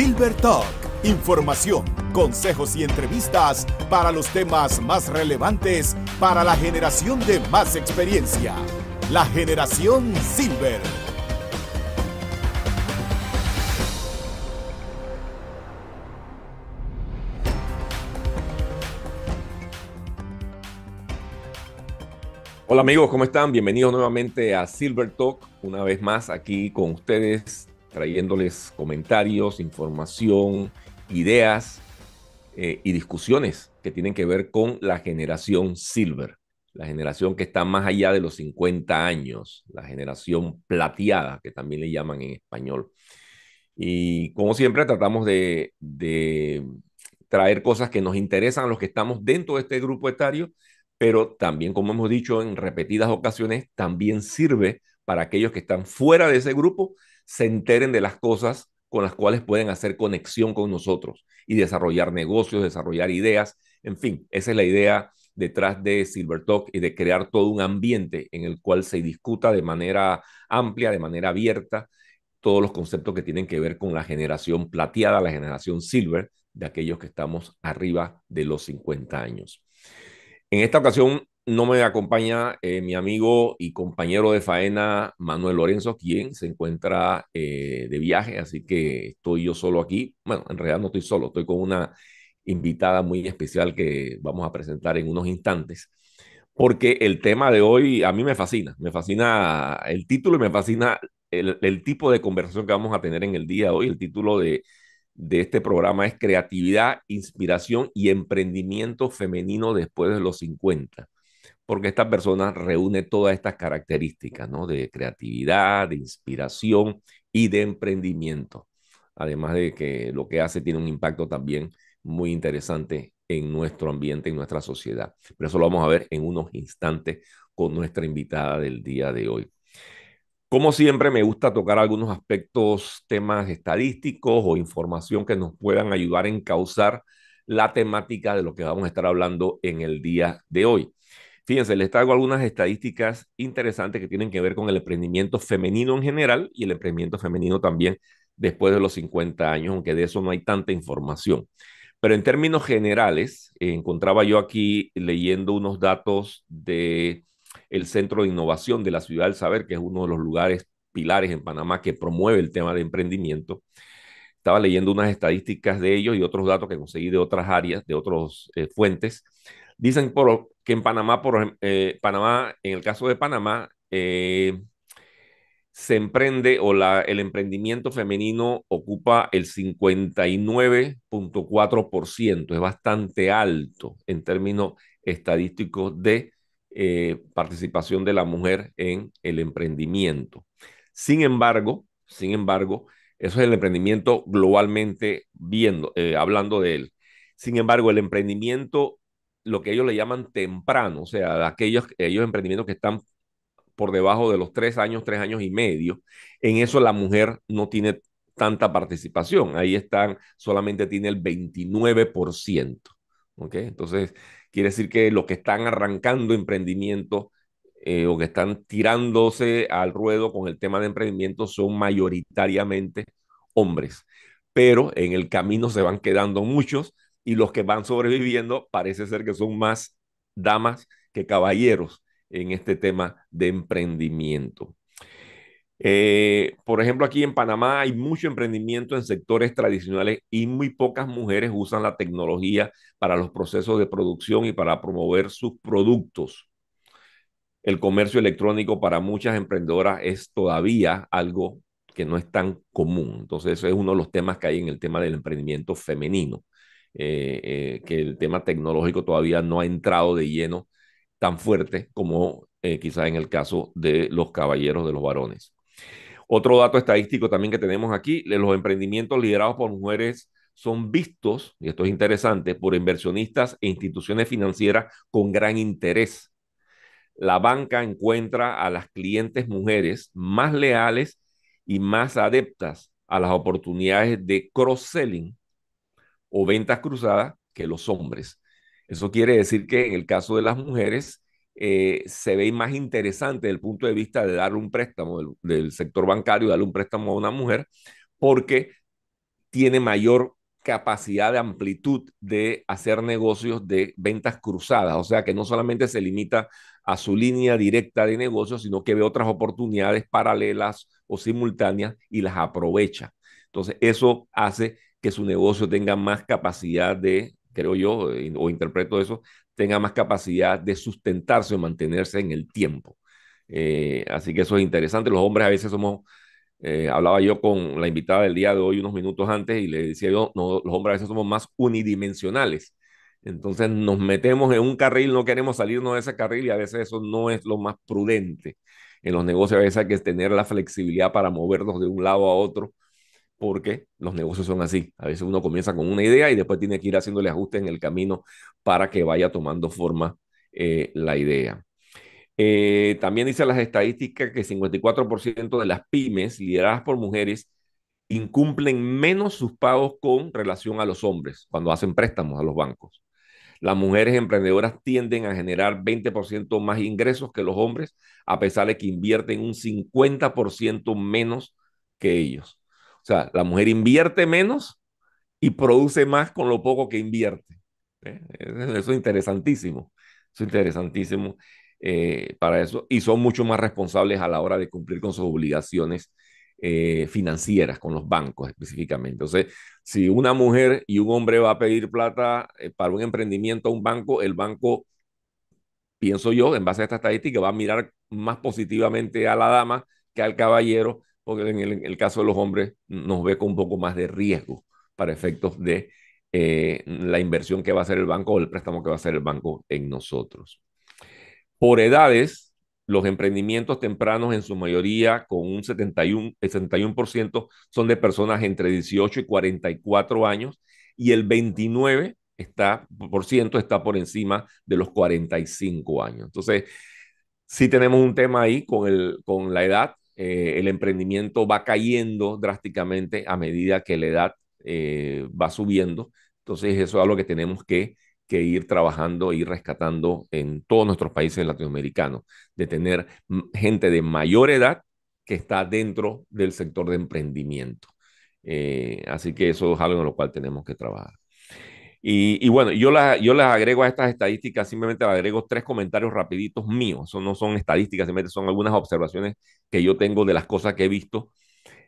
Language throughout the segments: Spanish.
Silver Talk, información, consejos y entrevistas para los temas más relevantes para la generación de más experiencia. La generación Silver. Hola amigos, ¿cómo están? Bienvenidos nuevamente a Silver Talk, una vez más aquí con ustedes trayéndoles comentarios, información, ideas eh, y discusiones que tienen que ver con la generación silver, la generación que está más allá de los 50 años, la generación plateada, que también le llaman en español. Y como siempre tratamos de, de traer cosas que nos interesan a los que estamos dentro de este grupo etario, pero también, como hemos dicho en repetidas ocasiones, también sirve para aquellos que están fuera de ese grupo se enteren de las cosas con las cuales pueden hacer conexión con nosotros y desarrollar negocios, desarrollar ideas. En fin, esa es la idea detrás de Silver Talk y de crear todo un ambiente en el cual se discuta de manera amplia, de manera abierta, todos los conceptos que tienen que ver con la generación plateada, la generación silver, de aquellos que estamos arriba de los 50 años. En esta ocasión no me acompaña eh, mi amigo y compañero de faena Manuel Lorenzo, quien se encuentra eh, de viaje, así que estoy yo solo aquí. Bueno, en realidad no estoy solo, estoy con una invitada muy especial que vamos a presentar en unos instantes, porque el tema de hoy a mí me fascina, me fascina el título y me fascina el, tipo de conversación que vamos a tener en el día de hoy. El título de, de este programa es Creatividad, Inspiración y Emprendimiento Femenino después de los 50 porque esta persona reúne todas estas características, ¿no? De creatividad, de inspiración y de emprendimiento. Además de que lo que hace tiene un impacto también muy interesante en nuestro ambiente, en nuestra sociedad. Pero eso lo vamos a ver en unos instantes con nuestra invitada del día de hoy. Como siempre, me gusta tocar algunos aspectos, temas estadísticos o información que nos puedan ayudar a causar la temática de lo que vamos a estar hablando en el día de hoy. Fíjense, les traigo algunas estadísticas interesantes que tienen que ver con el emprendimiento femenino en general y el emprendimiento femenino también después de los 50 años, aunque de eso no hay tanta información. Pero en términos generales, eh, encontraba yo aquí leyendo unos datos de el Centro de Innovación de la Ciudad del Saber, que es uno de los lugares pilares en Panamá que promueve el tema de emprendimiento. Estaba leyendo unas estadísticas de ellos y otros datos que conseguí de otras áreas, de otras eh, fuentes. Dicen, por, que en Panamá, por eh, Panamá, en el caso de Panamá, eh, se emprende o el emprendimiento femenino ocupa el 59.4%, es bastante alto en términos estadísticos de eh, participación de la mujer en el emprendimiento. Sin embargo, sin embargo, eso es el emprendimiento globalmente viendo, hablando de él. Sin embargo, el emprendimiento lo que ellos le llaman temprano, o sea, aquellos, emprendimientos que están por debajo de los tres años, tres años y medio. En eso la mujer no tiene tanta participación. Ahí están, solamente tiene el 29%. ¿ok? Entonces, quiere decir que los que están arrancando emprendimiento eh, o que están tirándose al ruedo con el tema de emprendimiento son mayoritariamente hombres. Pero en el camino se van quedando muchos y los que van sobreviviendo parece ser que son más damas que caballeros en este tema de emprendimiento. Eh, por ejemplo, aquí en Panamá hay mucho emprendimiento en sectores tradicionales y muy pocas mujeres usan la tecnología para los procesos de producción y para promover sus productos. El comercio electrónico para muchas emprendedoras es todavía algo que no es tan común. Entonces, eso es uno de los temas que hay en el tema del emprendimiento femenino. Eh, eh, que el tema tecnológico todavía no ha entrado de lleno tan fuerte como eh, quizás en el caso de los caballeros de los varones. Otro dato estadístico también que tenemos aquí, los emprendimientos liderados por mujeres son vistos, y esto es interesante, por inversionistas e instituciones financieras con gran interés. La banca encuentra a las clientes mujeres más leales y más adeptas a las oportunidades de cross-selling o ventas cruzadas que los hombres. Eso quiere decir que en el caso de las mujeres eh, se ve más interesante desde el punto de vista de darle un préstamo del, sector bancario, darle un préstamo a una mujer, porque tiene mayor capacidad de amplitud de hacer negocios de ventas cruzadas, o sea que no solamente se limita a su línea directa de negocios, sino que ve otras oportunidades paralelas o simultáneas y las aprovecha. Entonces, eso hace que su negocio tenga más capacidad de, creo yo, eh, o interpreto eso, tenga más capacidad de sustentarse o mantenerse en el tiempo. Eh, así que eso es interesante. Los hombres a veces somos, eh, hablaba yo con la invitada del día de hoy unos minutos antes y le decía yo, no, los hombres a veces somos más unidimensionales. Entonces nos metemos en un carril, no queremos salirnos de ese carril y a veces eso no es lo más prudente. En los negocios a veces hay que tener la flexibilidad para movernos de un lado a otro porque los negocios son así. A veces uno comienza con una idea y después tiene que ir haciéndole ajustes en el camino para que vaya tomando forma eh, la idea. Eh, también dice las estadísticas que 54% de las pymes lideradas por mujeres incumplen menos sus pagos con relación a los hombres cuando hacen préstamos a los bancos. Las mujeres emprendedoras tienden a generar 20% más ingresos que los hombres, a pesar de que invierten un 50% menos que ellos. O sea, la mujer invierte menos y produce más con lo poco que invierte. ¿eh? Eso es interesantísimo. Eso es interesantísimo eh, para eso. Y son mucho más responsables a la hora de cumplir con sus obligaciones eh, financieras, con los bancos específicamente. Entonces, si una mujer y un hombre va a pedir plata para un emprendimiento a un banco, el banco, pienso yo, en base a esta estadística, va a mirar más positivamente a la dama que al caballero porque en el, caso de los hombres nos ve con un poco más de riesgo para efectos de eh, la inversión que va a hacer el banco o el préstamo que va a hacer el banco en nosotros. Por edades, los emprendimientos tempranos en su mayoría, con un 71%, son de personas entre 18 y 44 años y el 29% está, por, ciento está por encima de los 45 años. Entonces, sí tenemos un tema ahí con, el, con la edad, eh, el emprendimiento va cayendo drásticamente a medida que la edad eh, va subiendo. Entonces eso es algo que tenemos que, ir trabajando y rescatando en todos nuestros países latinoamericanos, de tener gente de mayor edad que está dentro del sector de emprendimiento. Eh, así que eso es algo en lo cual tenemos que trabajar. Y, bueno, yo, yo las agrego a estas estadísticas, simplemente les agrego tres comentarios rapiditos míos. no son estadísticas, simplemente son algunas observaciones que yo tengo de las cosas que he visto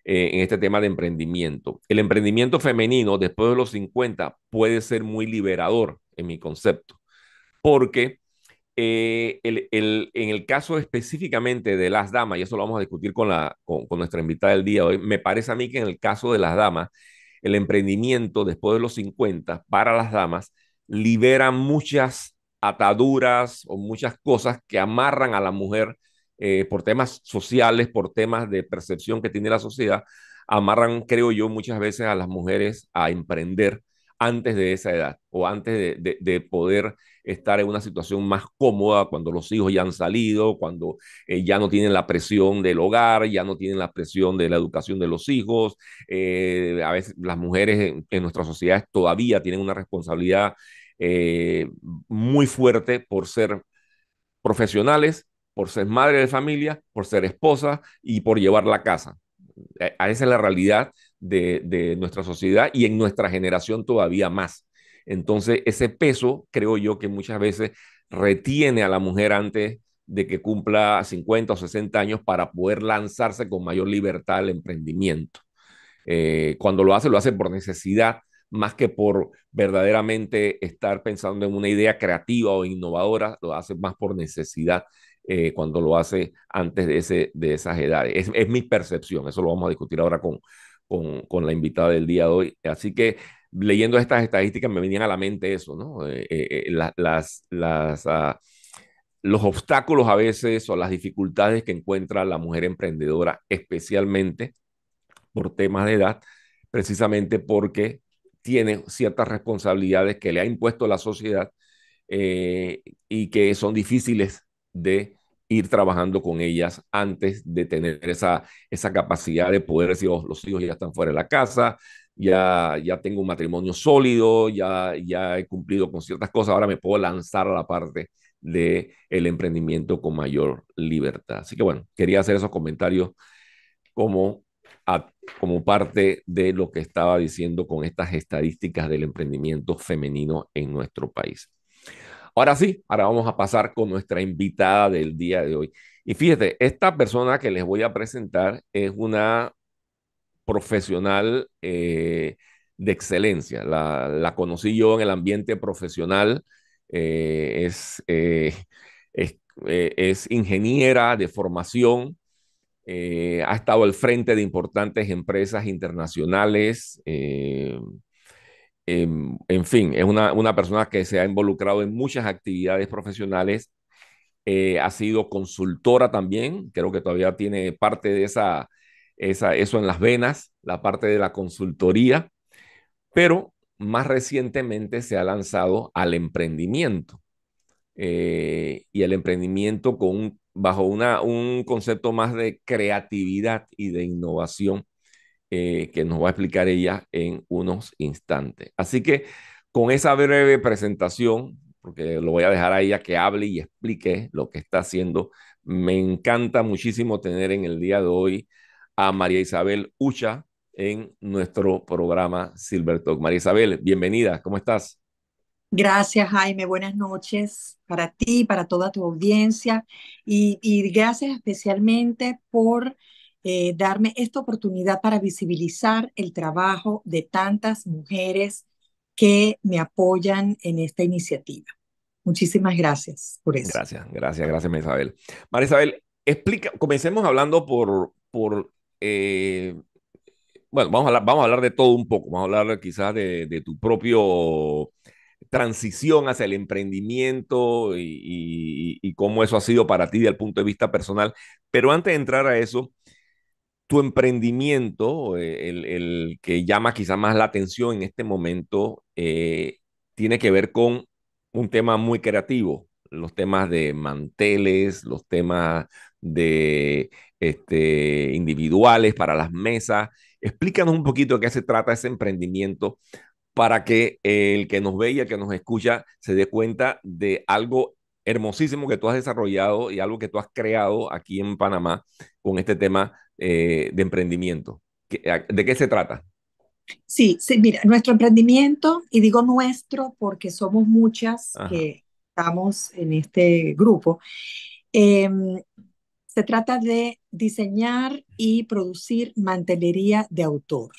eh, en este tema de emprendimiento. El emprendimiento femenino después de los 50 puede ser muy liberador en mi concepto, porque eh, en el caso específicamente de las damas, y eso lo vamos a discutir con, la, con nuestra invitada del día de hoy, me parece a mí que en el caso de las damas, el emprendimiento después de los 50 para las damas libera muchas ataduras o muchas cosas que amarran a la mujer eh, por temas sociales, por temas de percepción que tiene la sociedad, amarran, creo yo, muchas veces a las mujeres a emprender antes de esa edad o antes de, de poder estar en una situación más cómoda cuando los hijos ya han salido, cuando eh, ya no tienen la presión del hogar, ya no tienen la presión de la educación de los hijos. Eh, a veces las mujeres en, nuestras sociedades todavía tienen una responsabilidad eh, muy fuerte por ser profesionales, por ser madre de familia, por ser esposa y por llevar la casa. esa es la realidad de nuestra sociedad y en nuestra generación todavía más. Entonces, ese peso, creo yo que muchas veces retiene a la mujer antes de que cumpla 50 o 60 años para poder lanzarse con mayor libertad al emprendimiento. Eh, cuando lo hace, lo hace por necesidad, más que por verdaderamente estar pensando en una idea creativa o innovadora, lo hace más por necesidad eh, cuando lo hace antes de, ese, de esas edades. Es, mi percepción, eso lo vamos a discutir ahora con, con, la invitada del día de hoy. Así que leyendo estas estadísticas me venían a la mente eso, ¿no? Eh, eh, eh, las, ah, los obstáculos a veces o las dificultades que encuentra la mujer emprendedora, especialmente por temas de edad, precisamente porque tiene ciertas responsabilidades que le ha impuesto la sociedad y que son difíciles de ir trabajando con ellas antes de tener esa, esa capacidad de poder decir, oh, los hijos ya están fuera de la casa, ya, tengo un matrimonio sólido, ya, ya he cumplido con ciertas cosas, ahora me puedo lanzar a la parte del el emprendimiento con mayor libertad. Así que bueno, quería hacer esos comentarios como, como parte de lo que estaba diciendo con estas estadísticas del emprendimiento femenino en nuestro país. Ahora sí, ahora vamos a pasar con nuestra invitada del día de hoy. Y fíjate, esta persona que les voy a presentar es una profesional eh, de excelencia. La, conocí yo en el ambiente profesional. Eh, es, eh, es, ingeniera de formación. ha estado al frente de importantes empresas internacionales. Em, en fin, es una, persona que se ha involucrado en muchas actividades profesionales. ha sido consultora también. Creo que todavía tiene parte de esa eso en las venas, la parte de la consultoría, pero más recientemente se ha lanzado al emprendimiento. Eh, y el emprendimiento con bajo un concepto más de creatividad y de innovación eh, que nos va a explicar ella en unos instantes. Así que con esa breve presentación, porque lo voy a dejar a ella que hable y explique lo que está haciendo, me encanta muchísimo tener en el día de hoy a María Isabel Ucha en nuestro programa Silver Talk. María Isabel, bienvenida, ¿cómo estás? Gracias, Jaime. Buenas noches para ti, para toda tu audiencia y, gracias especialmente por eh, darme esta oportunidad para visibilizar el trabajo de tantas mujeres que me apoyan en esta iniciativa. Muchísimas gracias por eso. Gracias, gracias, gracias, María Isabel. María Isabel, explica, comencemos hablando por, por eh, bueno, vamos a, hablar, de todo un poco, vamos a hablar quizás de, tu propio transición hacia el emprendimiento y, cómo eso ha sido para ti desde el punto de vista personal. Pero antes de entrar a eso, tu emprendimiento, eh, el, que llama quizás más la atención en este momento, eh, tiene que ver con un tema muy creativo, los temas de manteles, los temas de este, individuales para las mesas. Explícanos un poquito de qué se trata ese emprendimiento para que el que nos ve y el que nos escucha se dé cuenta de algo hermosísimo que tú has desarrollado y algo que tú has creado aquí en Panamá con este tema eh, de emprendimiento. ¿De qué se trata? Sí, sí, mira, nuestro emprendimiento, y digo nuestro porque somos muchas que estamos en este grupo, eh, se trata de diseñar y producir mantelería de autor.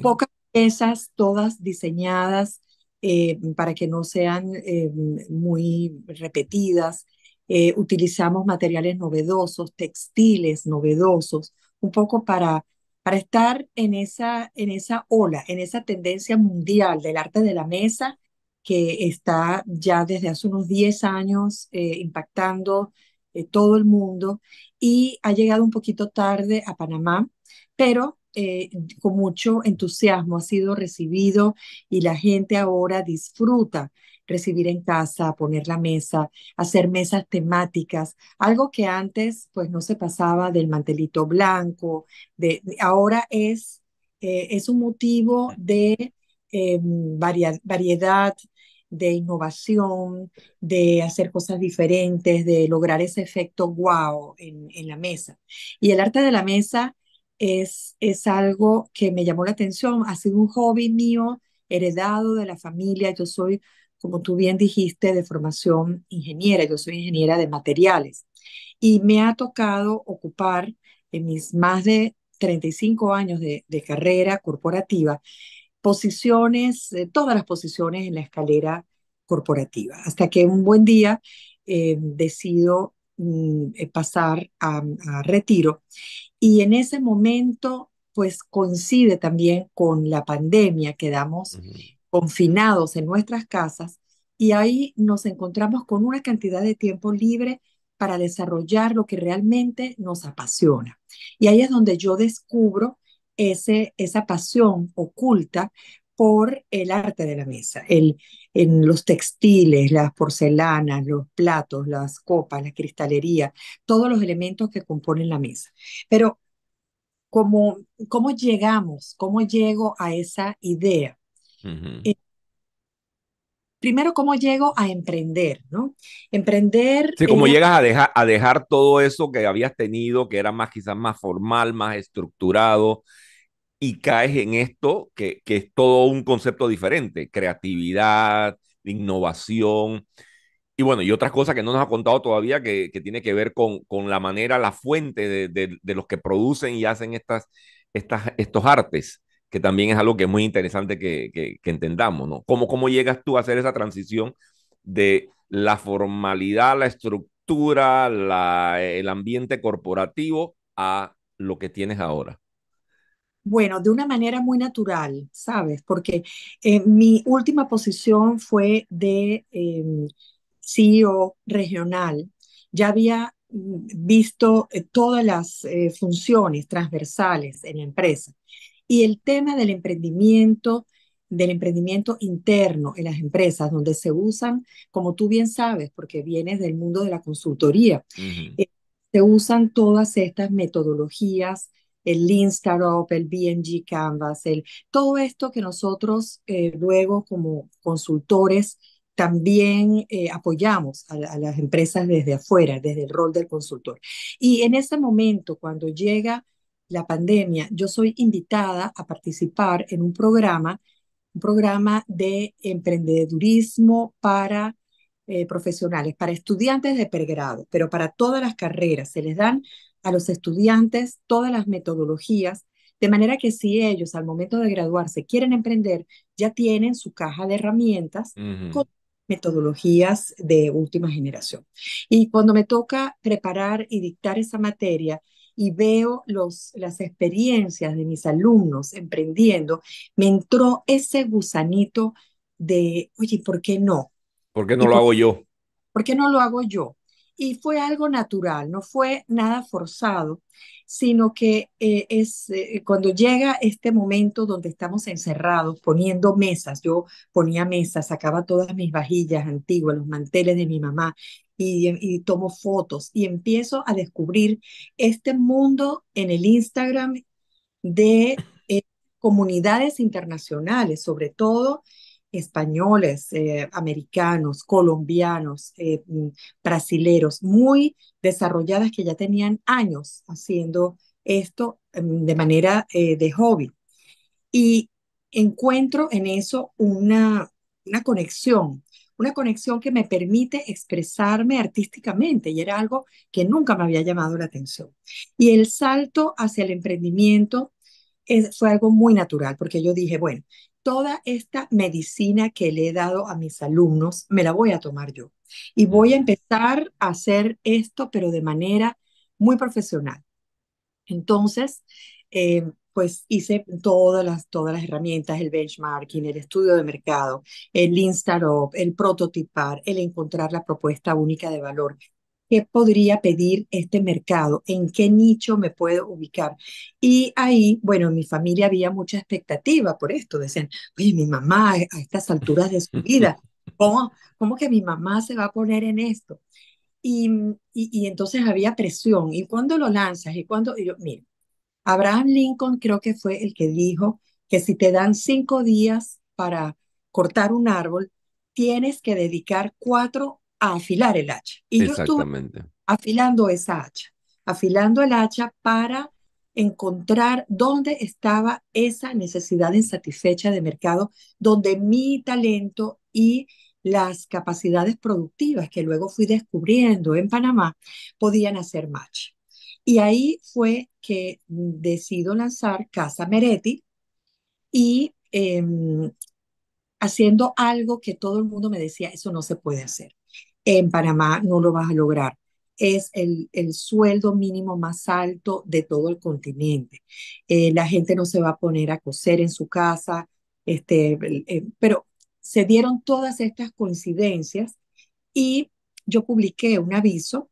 Pocas piezas, todas diseñadas eh, para que no sean eh, muy repetidas. Eh, utilizamos materiales novedosos, textiles novedosos, un poco para, para estar en esa, en esa ola, en esa tendencia mundial del arte de la mesa que está ya desde hace unos 10 años impactando eh, todo el mundo y ha llegado un poquito tarde a Panamá, pero eh, con mucho entusiasmo ha sido recibido y la gente ahora disfruta recibir en casa, poner la mesa, hacer mesas temáticas, algo que antes pues no se pasaba del mantelito blanco, de, ahora es, eh, es un motivo de em, variedad, de innovación, de hacer cosas diferentes, de lograr ese efecto wow en, la mesa. Y el arte de la mesa es, es algo que me llamó la atención, ha sido un hobby mío heredado de la familia, yo soy, como tú bien dijiste, de formación ingeniera, yo soy ingeniera de materiales y me ha tocado ocupar en mis más de 35 años de, de carrera corporativa posiciones, eh, todas las posiciones en la escalera corporativa, hasta que un buen día eh, decido mm, eh, pasar a, retiro. Y en ese momento, pues coincide también con la pandemia, quedamos confinados en nuestras casas y ahí nos encontramos con una cantidad de tiempo libre para desarrollar lo que realmente nos apasiona. Y ahí es donde yo descubro ese, esa pasión oculta por el arte de la mesa, el, en los textiles, las porcelanas, los platos, las copas, la cristalería, todos los elementos que componen la mesa. Pero, ¿cómo, cómo llegamos? ¿Cómo llego a esa idea? Eh, primero, ¿cómo llego a emprender? ¿no? Emprender... Sí, ¿cómo llegas a dejar, a dejar todo eso que habías tenido, que era más quizás más formal, más estructurado? y caes en esto que, es todo un concepto diferente, creatividad, innovación. Y bueno, y otras cosas que no nos ha contado todavía que, que tiene que ver con, la manera, la fuente de, los que producen y hacen estas, estas, estos artes, que también es algo que es muy interesante que, que, que, entendamos, ¿no? ¿Cómo, ¿Cómo llegas tú a hacer esa transición de la formalidad, la estructura, el ambiente corporativo a lo que tienes ahora? Bueno, de una manera muy natural, ¿sabes? Porque eh, mi última posición fue de eh, CEO regional. Ya había mm, visto eh, todas las funciones transversales en la empresa. Y el tema del emprendimiento, del emprendimiento interno en las empresas, donde se usan, como tú bien sabes, porque vienes del mundo de la consultoría, se usan todas estas metodologías el Lean Startup, el BMG Canvas, todo esto que nosotros eh, luego como consultores también eh, apoyamos a, las empresas desde afuera, desde el rol del consultor. Y en ese momento, cuando llega la pandemia, yo soy invitada a participar en un programa, un programa de emprendedurismo para eh, profesionales, para estudiantes de pregrado, pero para todas las carreras. Se les dan a los estudiantes todas las metodologías, de manera que si ellos al momento de graduarse quieren emprender, ya tienen su caja de herramientas con metodologías de última generación. Y cuando me toca preparar y dictar esa materia y veo los, las experiencias de mis alumnos emprendiendo, me entró ese gusanito de, oye, ¿por qué no? ¿Por qué no lo hago yo? ¿Por qué no lo hago yo? y fue algo natural, no fue nada forzado, sino que eh, es eh, cuando llega este momento donde estamos encerrados, poniendo mesas, yo ponía mesas, sacaba todas mis vajillas antiguas, los manteles de mi mamá y, tomo fotos y empiezo a descubrir este mundo en el Instagram de eh, comunidades internacionales, sobre todo españoles, eh, americanos, colombianos, eh, mm, brasileros, muy desarrolladas que ya tenían años haciendo esto mm, de manera eh, de hobby. Y encuentro en eso una, una conexión, una conexión que me permite expresarme artísticamente y era algo que nunca me había llamado la atención. Y el salto hacia el emprendimiento fue algo muy natural, porque yo dije, bueno, toda esta medicina que le he dado a mis alumnos, me la voy a tomar yo. Y voy a empezar a hacer esto, pero de manera muy profesional. Entonces, eh, pues hice todas las, todas las herramientas, el benchmarking, el estudio de mercado, el Instarop, el prototipar, el encontrar la propuesta única de valor, qué podría pedir este mercado, en qué nicho me puedo ubicar. Y ahí, bueno, en mi familia había mucha expectativa por esto. Decían, oye, mi mamá eh, a estas alturas de su vida, ¿cómo, cómo que mi mamá se va a poner en esto? Y, entonces había presión. ¿Y cuándo lo lanzas? ¿Y cuando, yo, Abraham Lincoln creo que fue el que dijo que si te dan cinco días para cortar un árbol, tienes que dedicar cuatro a afilar el hacha. Y yo estuve afilando esa hacha, afilando el hacha para encontrar dónde estaba esa necesidad insatisfecha de mercado, donde mi talento y las capacidades productivas que luego fui descubriendo en Panamá podían hacer match. Y ahí fue que decido lanzar Casa Meretti y em, haciendo algo que todo el mundo me decía, eso no se puede hacer. En Panamá no lo vas a lograr. Es el, el sueldo mínimo más alto de todo el continente. Eh, la gente no se va a poner a coser en su casa, este, pero se dieron todas estas coincidencias y yo publiqué un aviso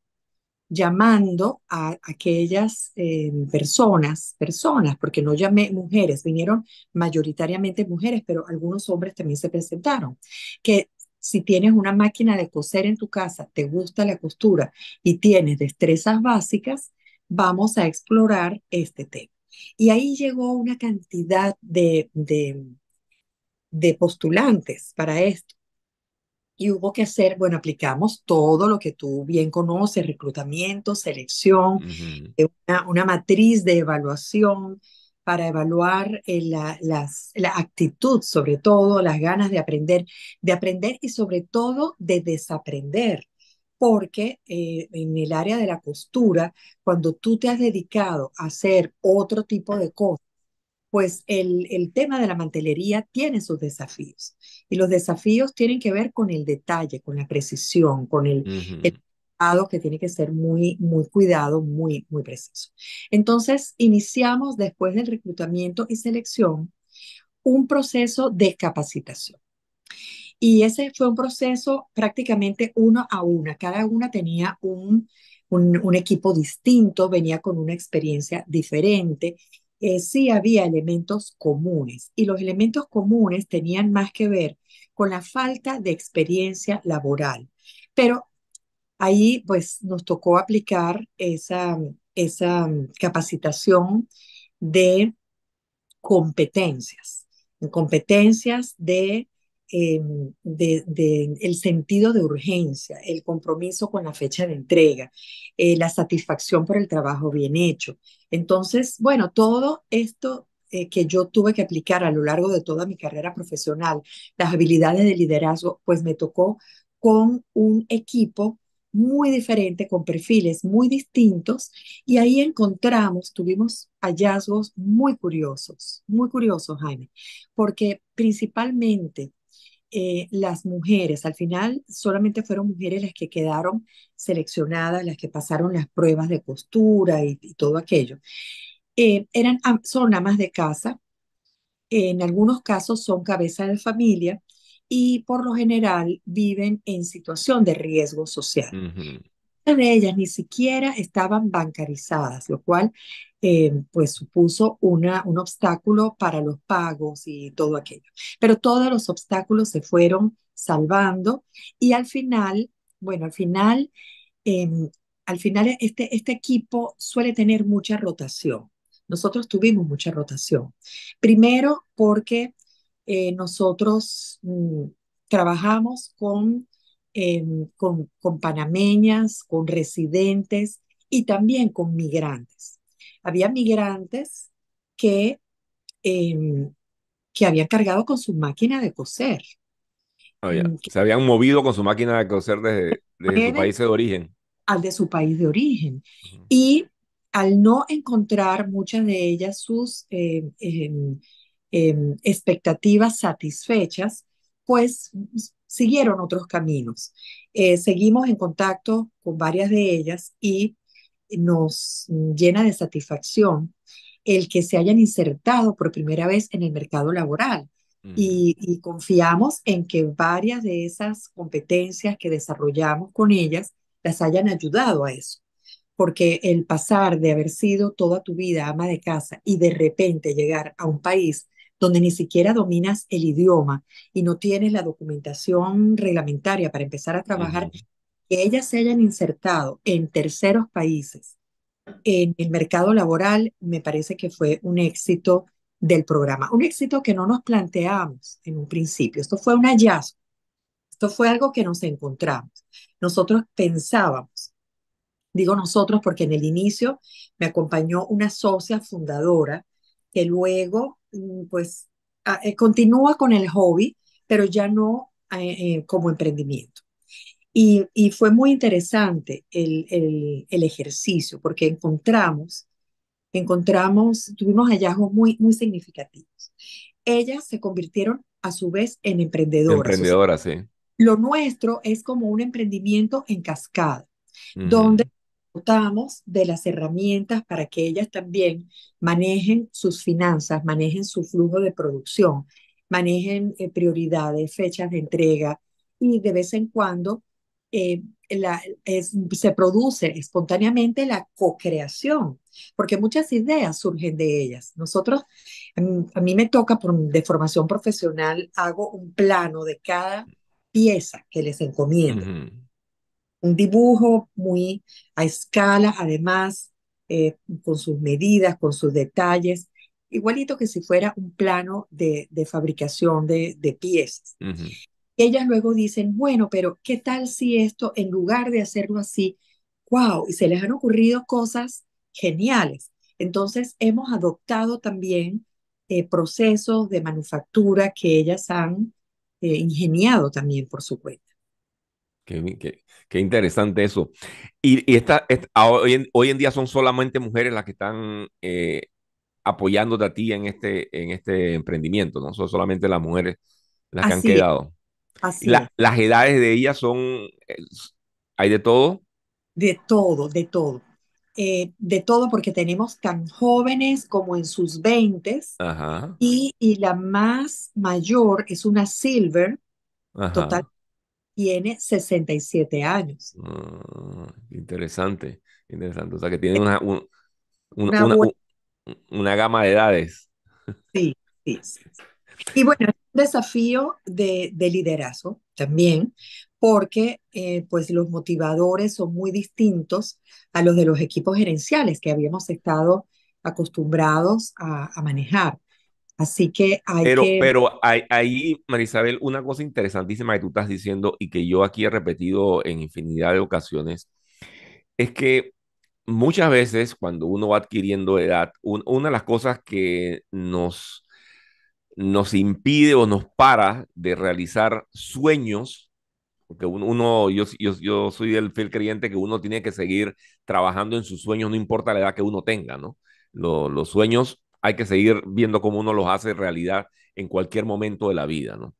llamando a aquellas eh, personas, personas, porque no llamé mujeres, vinieron mayoritariamente mujeres, pero algunos hombres también se presentaron, que si tienes una máquina de coser en tu casa, te gusta la costura y tienes destrezas básicas, vamos a explorar este tema. Y ahí llegó una cantidad de, de, postulantes para esto y hubo que hacer, bueno, aplicamos todo lo que tú bien conoces, reclutamiento, selección, eh, una, una, matriz de evaluación, para evaluar eh, la, las, la actitud, sobre todo las ganas de aprender, de aprender y sobre todo de desaprender porque eh, en el área de la costura, cuando tú te has dedicado a hacer otro tipo de cosas, pues el, tema de la mantelería tiene sus desafíos. Y los desafíos tienen que ver con el detalle, con la precisión, con el que tiene que ser muy, muy cuidado, muy, muy preciso. Entonces, iniciamos después del reclutamiento y selección un proceso de capacitación. Y ese fue un proceso prácticamente uno a una. Cada una tenía un, un, equipo distinto, venía con una experiencia diferente. Eh, sí había elementos comunes y los elementos comunes tenían más que ver con la falta de experiencia laboral, pero Ahí pues nos tocó aplicar esa, esa mm, capacitación de competencias, competencias eh, de, el sentido de urgencia, el compromiso con la fecha de entrega, eh, la satisfacción por el trabajo bien hecho. Entonces, bueno, todo esto eh, que yo tuve que aplicar a lo largo de toda mi carrera profesional, las habilidades de liderazgo, pues me tocó con un equipo muy diferente, con perfiles muy distintos, y ahí encontramos, tuvimos hallazgos muy curiosos, muy curiosos, Jaime, porque principalmente eh, las mujeres, al final solamente fueron mujeres las que quedaron seleccionadas, las que pasaron las pruebas de costura y, todo aquello. Eh, eran, son amas de casa, en algunos casos son cabeza de familia, y por lo general viven en situación de riesgo social. Una de ellas ni siquiera estaban bancarizadas, lo cual eh, pues supuso una, un obstáculo para los pagos y todo aquello. Pero todos los obstáculos se fueron salvando y al final, bueno, al final, em, al final este, este equipo suele tener mucha rotación. Nosotros tuvimos mucha rotación. Primero porque eh, nosotros mm, trabajamos em, con, con, panameñas, con residentes y también con migrantes. Había migrantes que, em, que habían cargado con su máquina de coser. Oh, mm, Se habían movido con su máquina de coser desde, su país de origen. Al de su país de origen. Y al no encontrar muchas de ellas sus em, Em, expectativas satisfechas, pues siguieron otros caminos. Eh, seguimos en contacto con varias de ellas y nos llena de satisfacción el que se hayan insertado por primera vez en el mercado laboral. y confiamos en que varias de esas competencias que desarrollamos con ellas las hayan ayudado a eso porque el pasar de haber sido toda tu vida ama de casa y de repente llegar a un país donde ni siquiera dominas el idioma y no tienes la documentación reglamentaria para empezar a trabajar, que ellas se hayan insertado en terceros países en el mercado laboral, me parece que fue un éxito del programa, un éxito que no nos planteamos en un principio. Esto fue un hallazgo, esto fue algo que nos encontramos. Nosotros pensábamos, digo nosotros porque en el inicio me acompañó una socia fundadora que luego Mm, pues ah, eh, continúa con el hobby, pero ya no eh, eh, como emprendimiento. Y, fue muy interesante el, el, ejercicio porque encontramos, encontramos, tuvimos hallazgos muy, muy significativos. Ellas se convirtieron a su vez en emprendedoras. Emprendedoras, sí. Lo nuestro es como un emprendimiento en cascada, donde de las herramientas para que ellas también manejen sus finanzas, manejen su flujo de producción, manejen eh, prioridades, fechas de entrega y de vez en cuando eh, se produce espontáneamente la co-creación, porque muchas ideas surgen de ellas. Nosotros, a mí me toca por, de formación profesional, hago un plano de cada pieza que les encomiendo un dibujo muy a escala, además, eh, con sus medidas, con sus detalles, igualito que si fuera un plano de, fabricación de, piezas. Ellas luego dicen, bueno, pero ¿qué tal si esto, en lugar de hacerlo así, wow, y se les han ocurrido cosas geniales? Entonces hemos adoptado también eh, procesos de manufactura que ellas han eh, ingeniado también por supuesto. Qué, interesante eso. Y, y hoy, en, día son solamente mujeres las que están eh, apoyándote a ti en este, en este emprendimiento, ¿no? Son solamente las mujeres las que han quedado. las edades de ellas son, ¿hay de todo? De todo, de todo. Eh, de todo porque tenemos tan jóvenes como en sus 20 y, y, la más mayor es una silver, Ajá tiene 67 años. Ah, interesante, interesante. O sea que tiene eh, una, una, gama de edades. Sí, sí, Y bueno, es un desafío de, liderazgo también, porque eh, pues los motivadores son muy distintos a los de los equipos gerenciales que habíamos estado acostumbrados a manejar. Así que hay pero, que... Pero hay, ahí, Marisabel, una cosa interesantísima que tú estás diciendo y que yo aquí he repetido en infinidad de ocasiones, es que muchas veces cuando uno va adquiriendo edad, una de las cosas que nos, nos impide o nos para de realizar sueños, porque uno, yo, yo, yo, soy el fiel creyente que uno tiene que seguir trabajando en sus sueños, no importa la edad que uno tenga, ¿no? los sueños hay que seguir viendo cómo uno los hace realidad en cualquier momento de la vida, ¿no?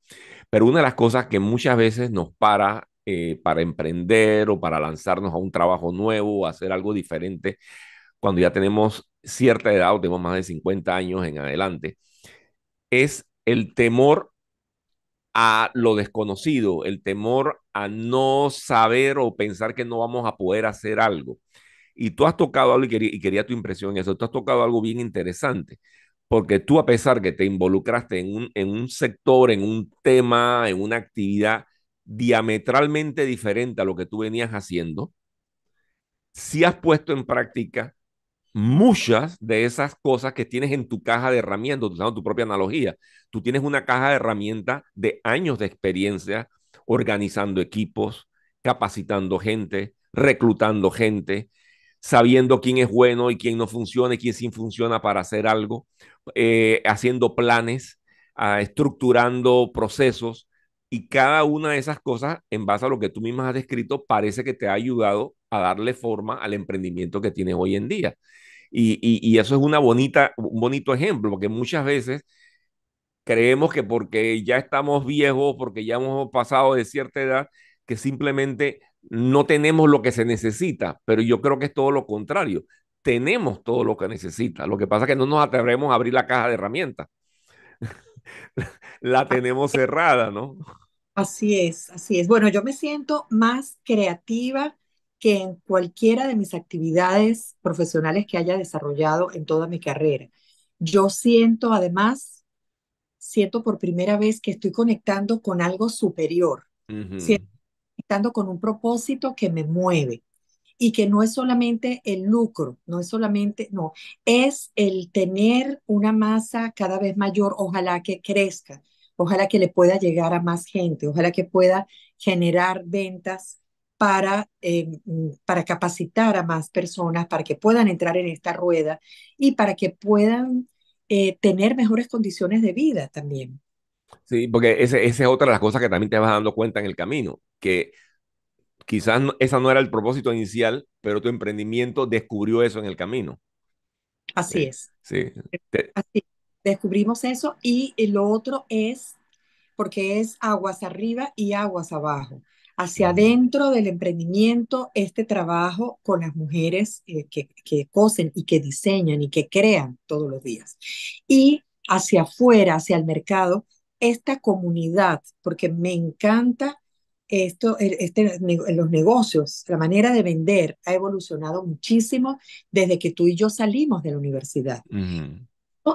Pero una de las cosas que muchas veces nos para eh, para emprender o para lanzarnos a un trabajo nuevo o hacer algo diferente cuando ya tenemos cierta edad o tenemos más de 50 años en adelante, es el temor a lo desconocido, el temor a no saber o pensar que no vamos a poder hacer algo. Y tú has tocado algo y quería, tu impresión en eso. Tú has tocado algo bien interesante, porque tú a pesar que te involucraste en un, sector, en un tema, en una actividad diametralmente diferente a lo que tú venías haciendo, si has puesto en práctica muchas de esas cosas que tienes en tu caja de herramientas, usando tu propia analogía. Tú tienes una caja de herramientas de años de experiencia organizando equipos, capacitando gente, reclutando gente, sabiendo quién es bueno y quién no funciona y quién sí funciona para hacer algo, eh, haciendo planes, ah, estructurando procesos y cada una de esas cosas, en base a lo que tú misma has descrito, parece que te ha ayudado a darle forma al emprendimiento que tienes hoy en día. Y, eso es una bonita, un bonito ejemplo, porque muchas veces creemos que porque ya estamos viejos, porque ya hemos pasado de cierta edad, que simplemente no tenemos lo que se necesita, pero yo creo que es todo lo contrario. Tenemos todo lo que necesita. Lo que pasa es que no nos atrevemos a abrir la caja de herramientas. la tenemos cerrada, ¿no? Así es, así es. Bueno, yo me siento más creativa que en cualquiera de mis actividades profesionales que haya desarrollado en toda mi carrera. Yo siento además, siento por primera vez que estoy conectando con algo superior estando con un propósito que me mueve y que no es solamente el lucro, no es solamente, no, es el tener una masa cada vez mayor, ojalá que crezca, ojalá que le pueda llegar a más gente, ojalá que pueda generar ventas para, eh, para capacitar a más personas, para que puedan entrar en esta rueda y para que puedan eh, tener mejores condiciones de vida también. Sí, porque esa ese es otra de las cosas que también te vas dando cuenta en el camino, que quizás ese esa no era el propósito inicial, pero tu emprendimiento descubrió eso en el camino. Así es. Sí. Así, descubrimos eso y, lo otro es, porque es aguas arriba y aguas abajo. Hacia adentro del emprendimiento, este trabajo con las mujeres eh, que, que cosen y que diseñan y que crean todos los días. Y hacia afuera, hacia el mercado, esta comunidad, porque me encanta esto, este, los negocios, la manera de vender ha evolucionado muchísimo desde que tú y yo salimos de la universidad.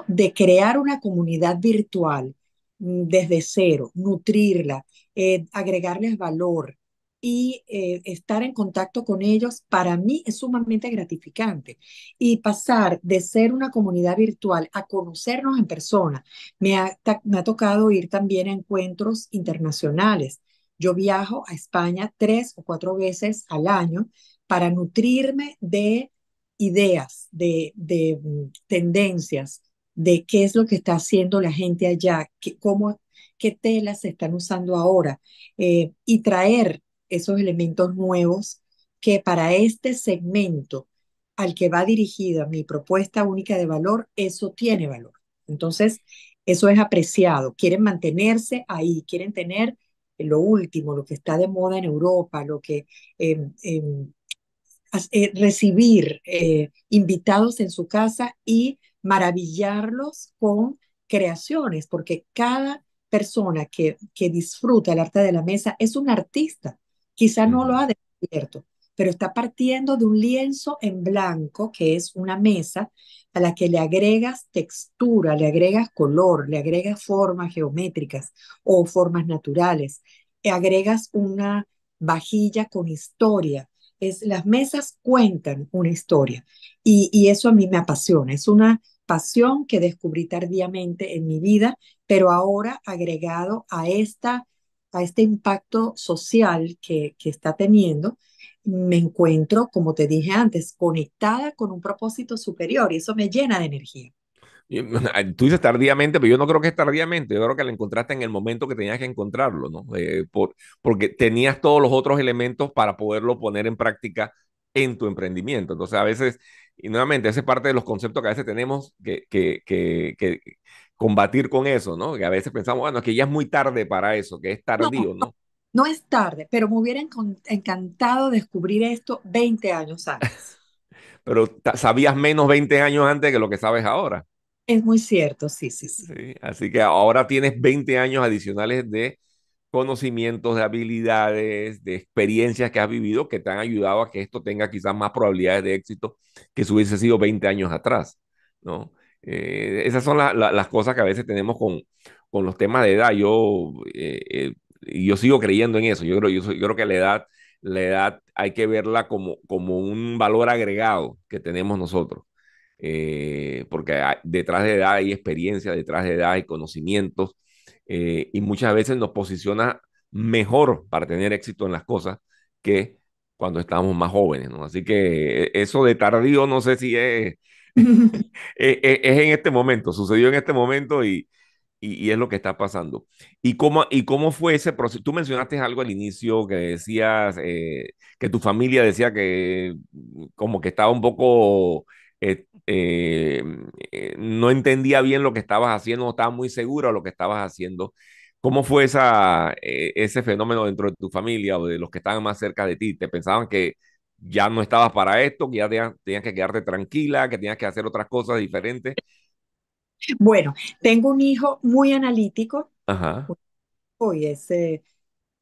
De crear una comunidad virtual mm, desde cero, nutrirla, eh, agregarles valor, y eh, estar en contacto con ellos para mí es sumamente gratificante. Y pasar de ser una comunidad virtual a conocernos en persona, me ha, me ha tocado ir también a encuentros internacionales. Yo viajo a España tres o cuatro veces al año para nutrirme de ideas, de, de mm, tendencias, de qué es lo que está haciendo la gente allá, que, cómo, qué telas se están usando ahora, eh, y traer esos elementos nuevos que para este segmento al que va dirigida mi propuesta única de valor, eso tiene valor. Entonces, eso es apreciado. Quieren mantenerse ahí, quieren tener lo último, lo que está de moda en Europa, lo que em, em, eh, recibir eh, invitados en su casa y maravillarlos con creaciones, porque cada persona que, que disfruta el arte de la mesa es un artista Quizá no lo ha descubierto, pero está partiendo de un lienzo en blanco, que es una mesa a la que le agregas textura, le agregas color, le agregas formas geométricas o formas naturales, le eh, agregas una vajilla con historia. Es, las mesas cuentan una historia y, y eso a mí me apasiona. Es una pasión que descubrí tardíamente en mi vida, pero ahora agregado a esta a este impacto social que, que está teniendo, me encuentro, como te dije antes, conectada con un propósito superior y eso me llena de energía. Tú dices tardíamente, pero yo no creo que es tardíamente. Yo creo que lo encontraste en el momento que tenías que encontrarlo, ¿no? Eh, por, porque tenías todos los otros elementos para poderlo poner en práctica en tu emprendimiento. Entonces, a veces, y nuevamente, esa es parte de los conceptos que a veces tenemos que, que, que, que, combatir con eso, ¿no? Que a veces pensamos, bueno, ah, que ya es muy tarde para eso, que es tardío, ¿no? No, es tarde, pero me hubiera encantado descubrir esto 20 años antes. pero sabías menos 20 años antes que lo que sabes ahora. Es muy cierto, sí, sí, sí, sí. Así que ahora tienes 20 años adicionales de conocimientos, de habilidades, de experiencias que has vivido que te han ayudado a que esto tenga quizás más probabilidades de éxito que si hubiese sido 20 años atrás, ¿no? Eh, esas son las cosas que a veces tenemos con, los temas de edad. Yo, eh, eh, yo sigo creyendo en eso. Yo creo, yo, creo que la edad, la edad hay que verla como, como un valor agregado que tenemos nosotros. porque detrás de edad hay experiencia, detrás de edad hay conocimientos y muchas veces nos posiciona mejor para tener éxito en las cosas que cuando estamos más jóvenes. Así que eso de tardío no sé si es E, e, es, en este momento, sucedió en este momento y, y, es lo que está pasando. ¿Y cómo, ¿Y cómo fue ese proceso? Tú mencionaste algo al inicio que decías, eh, que tu familia decía que como que estaba un poco... Eh, eh, no entendía bien lo que estabas haciendo, no estaba muy seguro de lo que estabas haciendo. ¿Cómo fue esa, ese fenómeno dentro de tu familia o de los que estaban más cerca de ti? ¿Te pensaban que, ya no estabas para esto, que ya tenías, que quedarte tranquila, que tenías que hacer otras cosas diferentes. Bueno, tengo un hijo muy analítico. Ajá. Hoy es eh,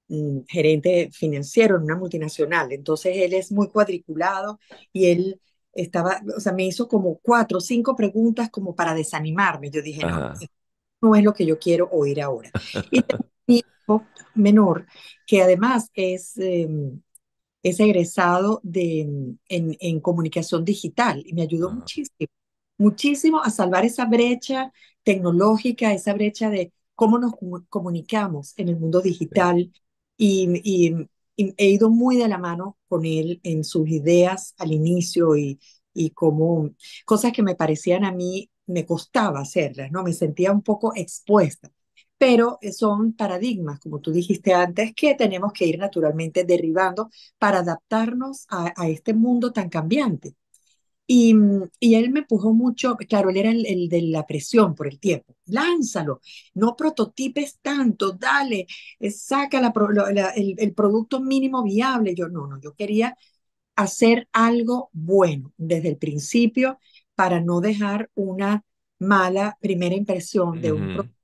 mm, gerente financiero en una multinacional. Entonces él es muy cuadriculado y él estaba, o sea, me hizo como cuatro o cinco preguntas como para desanimarme. Yo dije, no, no es lo que yo quiero oír ahora. Y tengo un hijo menor que además es em, es egresado de, en, comunicación digital y me ayudó ah. muchísimo, muchísimo a salvar esa brecha tecnológica, esa brecha de cómo nos comunicamos en el mundo digital y, he ido muy de la mano con él en sus ideas al inicio y, y como cosas que me parecían a mí me costaba hacerlas, ¿no? Me sentía un poco expuesta pero son paradigmas, como tú dijiste antes, que tenemos que ir naturalmente derribando para adaptarnos a, este mundo tan cambiante. Y, él me empujó mucho, claro, él era el, de la presión por el tiempo. Lánzalo, no prototipes tanto, dale, eh, saca la, el, producto mínimo viable. Yo no, no, yo quería hacer algo bueno desde el principio para no dejar una mala primera impresión de un producto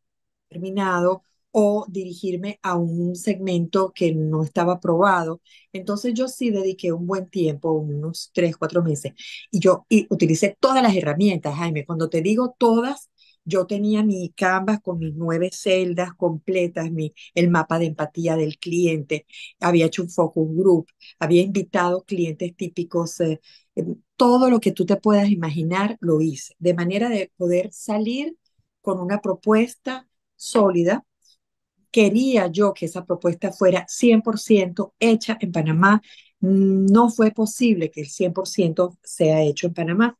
terminado o dirigirme a un segmento que no estaba aprobado. Entonces yo sí dediqué un buen tiempo, unos tres, cuatro meses, y yo utilicé todas las herramientas, Jaime. Cuando te digo todas, yo tenía mi Canvas con mis nueve celdas completas, mi, el mapa de empatía del cliente, había hecho un focus group, había invitado clientes típicos, eh, em, todo lo que tú te puedas imaginar lo hice, de manera de poder salir con una propuesta sólida. Quería yo que esa propuesta fuera 100% hecha en Panamá. No fue posible que el 100% sea hecho en Panamá.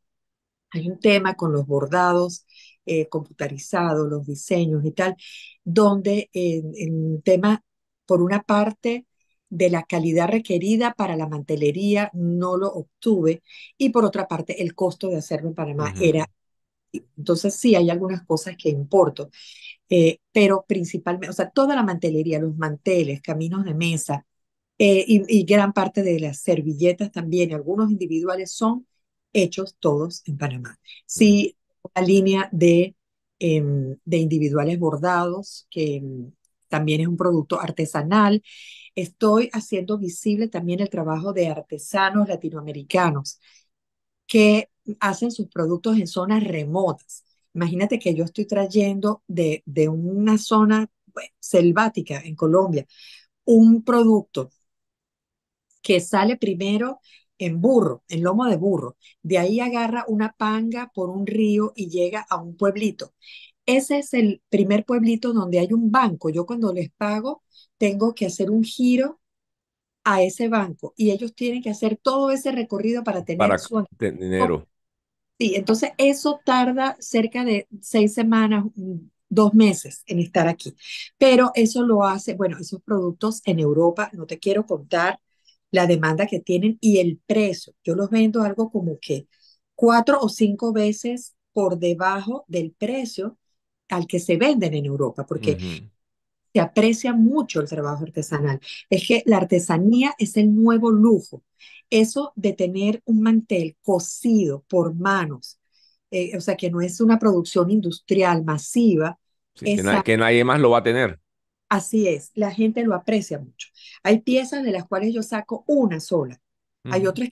Hay un tema con los bordados eh, computarizados, los diseños y tal, donde el tema, por una parte, de la calidad requerida para la mantelería no lo obtuve y por otra parte el costo de hacerlo en Panamá era... Entonces sí, hay algunas cosas que importo. Eh, pero principalmente, o sea, toda la mantelería, los manteles, caminos de mesa eh, y, gran parte de las servilletas también, algunos individuales, son hechos todos en Panamá. Sí, la línea de, em, de individuales bordados, que em, también es un producto artesanal. Estoy haciendo visible también el trabajo de artesanos latinoamericanos que hacen sus productos en zonas remotas Imagínate que yo estoy trayendo de, de una zona selvática en Colombia un producto que sale primero en burro, en lomo de burro. De ahí agarra una panga por un río y llega a un pueblito. Ese es el primer pueblito donde hay un banco. Yo cuando les pago tengo que hacer un giro a ese banco y ellos tienen que hacer todo ese recorrido para tener su dinero. Sí, entonces eso tarda cerca de seis semanas, mm, dos meses en estar aquí. Pero eso lo hace, bueno, esos productos en Europa, no te quiero contar la demanda que tienen y el precio. Yo los vendo algo como que cuatro o cinco veces por debajo del precio al que se venden en Europa, porque se aprecia mucho el trabajo artesanal. Es que la artesanía es el nuevo lujo eso de tener un mantel cosido por manos, eh, o sea, que no es una producción industrial masiva. que, nadie más lo va a tener. Así es, la gente lo aprecia mucho. Hay piezas de las cuales yo saco una sola, hay otras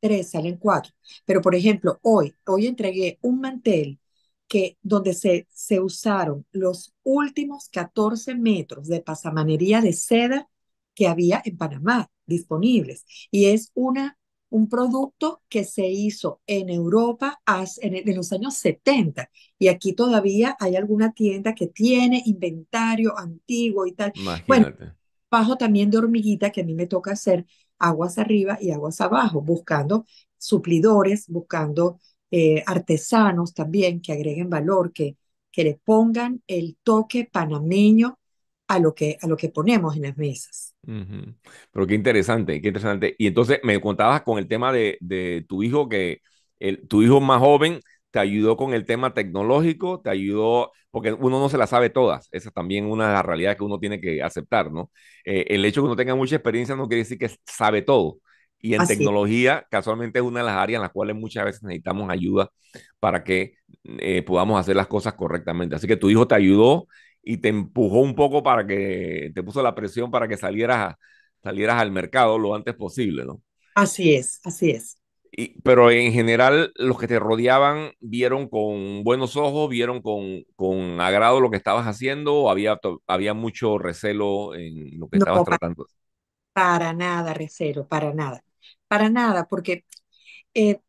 tres, salen cuatro. Pero, por ejemplo, hoy, hoy entregué un mantel que donde se, se usaron los últimos 14 metros de pasamanería de seda que había en Panamá disponibles. Y es una, un producto que se hizo en Europa hace, en, los años 70. Y aquí todavía hay alguna tienda que tiene inventario antiguo y tal. Bueno, bajo también de hormiguita que a mí me toca hacer aguas arriba y aguas abajo, buscando suplidores, buscando eh, artesanos también que agreguen valor, que, que le pongan el toque panameño a lo que, a lo que ponemos en las mesas. Pero qué interesante, qué interesante. Y entonces me contabas con el tema de, de tu hijo, que el, tu hijo más joven te ayudó con el tema tecnológico, te ayudó, porque uno no se la sabe todas, esa es también una de las realidades que uno tiene que aceptar, ¿no? Eh, el hecho de que uno tenga mucha experiencia no quiere decir que sabe todo. Y en tecnología, casualmente es una de las áreas en las cuales muchas veces necesitamos ayuda para que eh, podamos hacer las cosas correctamente. Así que tu hijo te ayudó y te empujó un poco para que te puso la presión para que salieras, salieras al mercado lo antes posible, ¿no? Así es, así es. Y, pero en general los que te rodeaban vieron con buenos ojos, vieron con, con agrado lo que estabas haciendo o había, mucho recelo en lo que no, estabas tratando. Para nada, recelo, para nada, para nada, porque eh,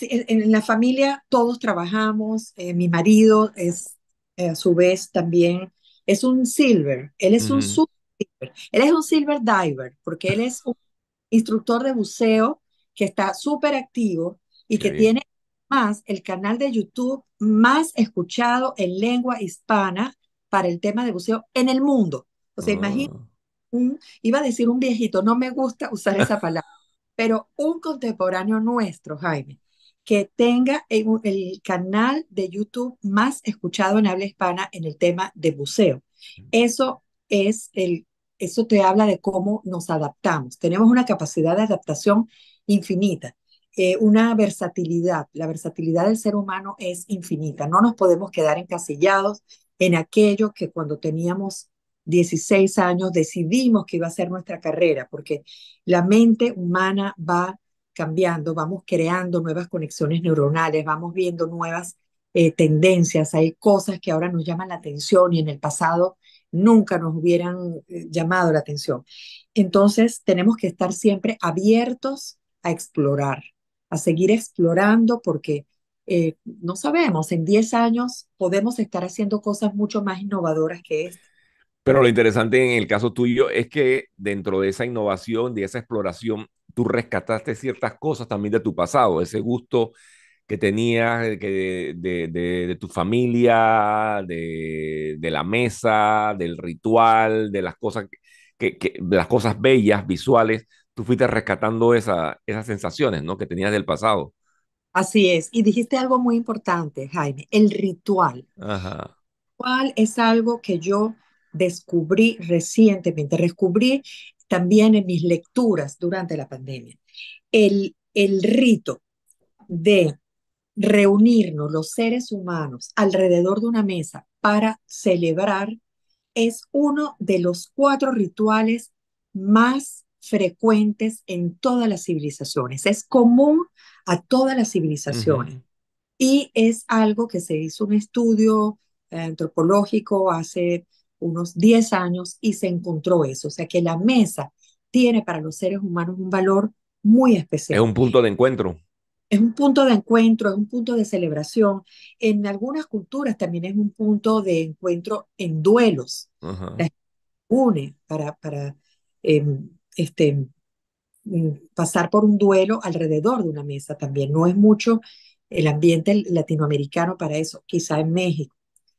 en, la familia todos trabajamos, eh, mi marido es eh, a su vez también es un silver, él es un -silver. él es un silver diver, porque él es un instructor de buceo que está súper activo y que tiene más el canal de YouTube más escuchado en lengua hispana para el tema de buceo en el mundo. O sea, oh. un, iba a decir un viejito, no me gusta usar esa palabra, pero un contemporáneo nuestro, Jaime, que tenga el canal de YouTube más escuchado en habla hispana en el tema de buceo. Eso es el, eso te habla de cómo nos adaptamos. Tenemos una capacidad de adaptación infinita, eh, una versatilidad. La versatilidad del ser humano es infinita. No nos podemos quedar encasillados en aquello que cuando teníamos 16 años decidimos que iba a ser nuestra carrera, porque la mente humana va cambiando, vamos creando nuevas conexiones neuronales, vamos viendo nuevas eh, tendencias, hay cosas que ahora nos llaman la atención y en el pasado nunca nos hubieran eh, llamado la atención. Entonces tenemos que estar siempre abiertos a explorar, a seguir explorando porque eh, no sabemos, en 10 años podemos estar haciendo cosas mucho más innovadoras que esta. Pero lo interesante en el caso tuyo es que dentro de esa innovación, de esa exploración, tú rescataste ciertas cosas también de tu pasado, ese gusto que tenías de, tu familia, de, la mesa, del ritual, de las cosas, que, las cosas bellas, visuales, tú fuiste rescatando esa, esas sensaciones ¿no? que tenías del pasado. Así es, y dijiste algo muy importante, Jaime, el ritual. Ajá. es algo que yo descubrí recientemente, descubrí también en mis lecturas durante la pandemia, el, el rito de reunirnos los seres humanos alrededor de una mesa para celebrar es uno de los cuatro rituales más frecuentes en todas las civilizaciones. Es común a todas las civilizaciones. Y es algo que se hizo un estudio eh, antropológico hace unos 10 años y se encontró eso. O sea que la mesa tiene para los seres humanos un valor muy especial. Es un punto de encuentro. Es un punto de encuentro, es un punto de celebración. En algunas culturas también es un punto de encuentro en duelos. une para, para em, este, mm, pasar por un duelo alrededor de una mesa también. No es mucho el ambiente latinoamericano para eso, quizá en México.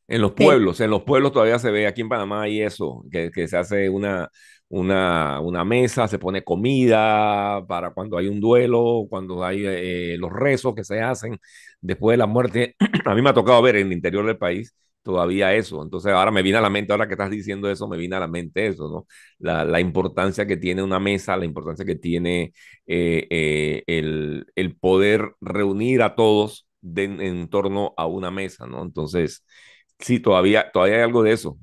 En los pueblos, en los pueblos todavía se ve, aquí en Panamá hay eso, que, que se hace una, una, una, mesa, se pone comida para cuando hay un duelo, cuando hay eh, los rezos que se hacen después de la muerte. a mí me ha tocado ver en el interior del país todavía eso. Entonces ahora me viene a la mente, ahora que estás diciendo eso, me viene a la mente eso, ¿no? La, la importancia que tiene una mesa, la importancia que tiene eh, eh, el, el, poder reunir a todos en torno a una mesa, ¿no? Entonces... Sí, todavía, todavía hay algo de eso.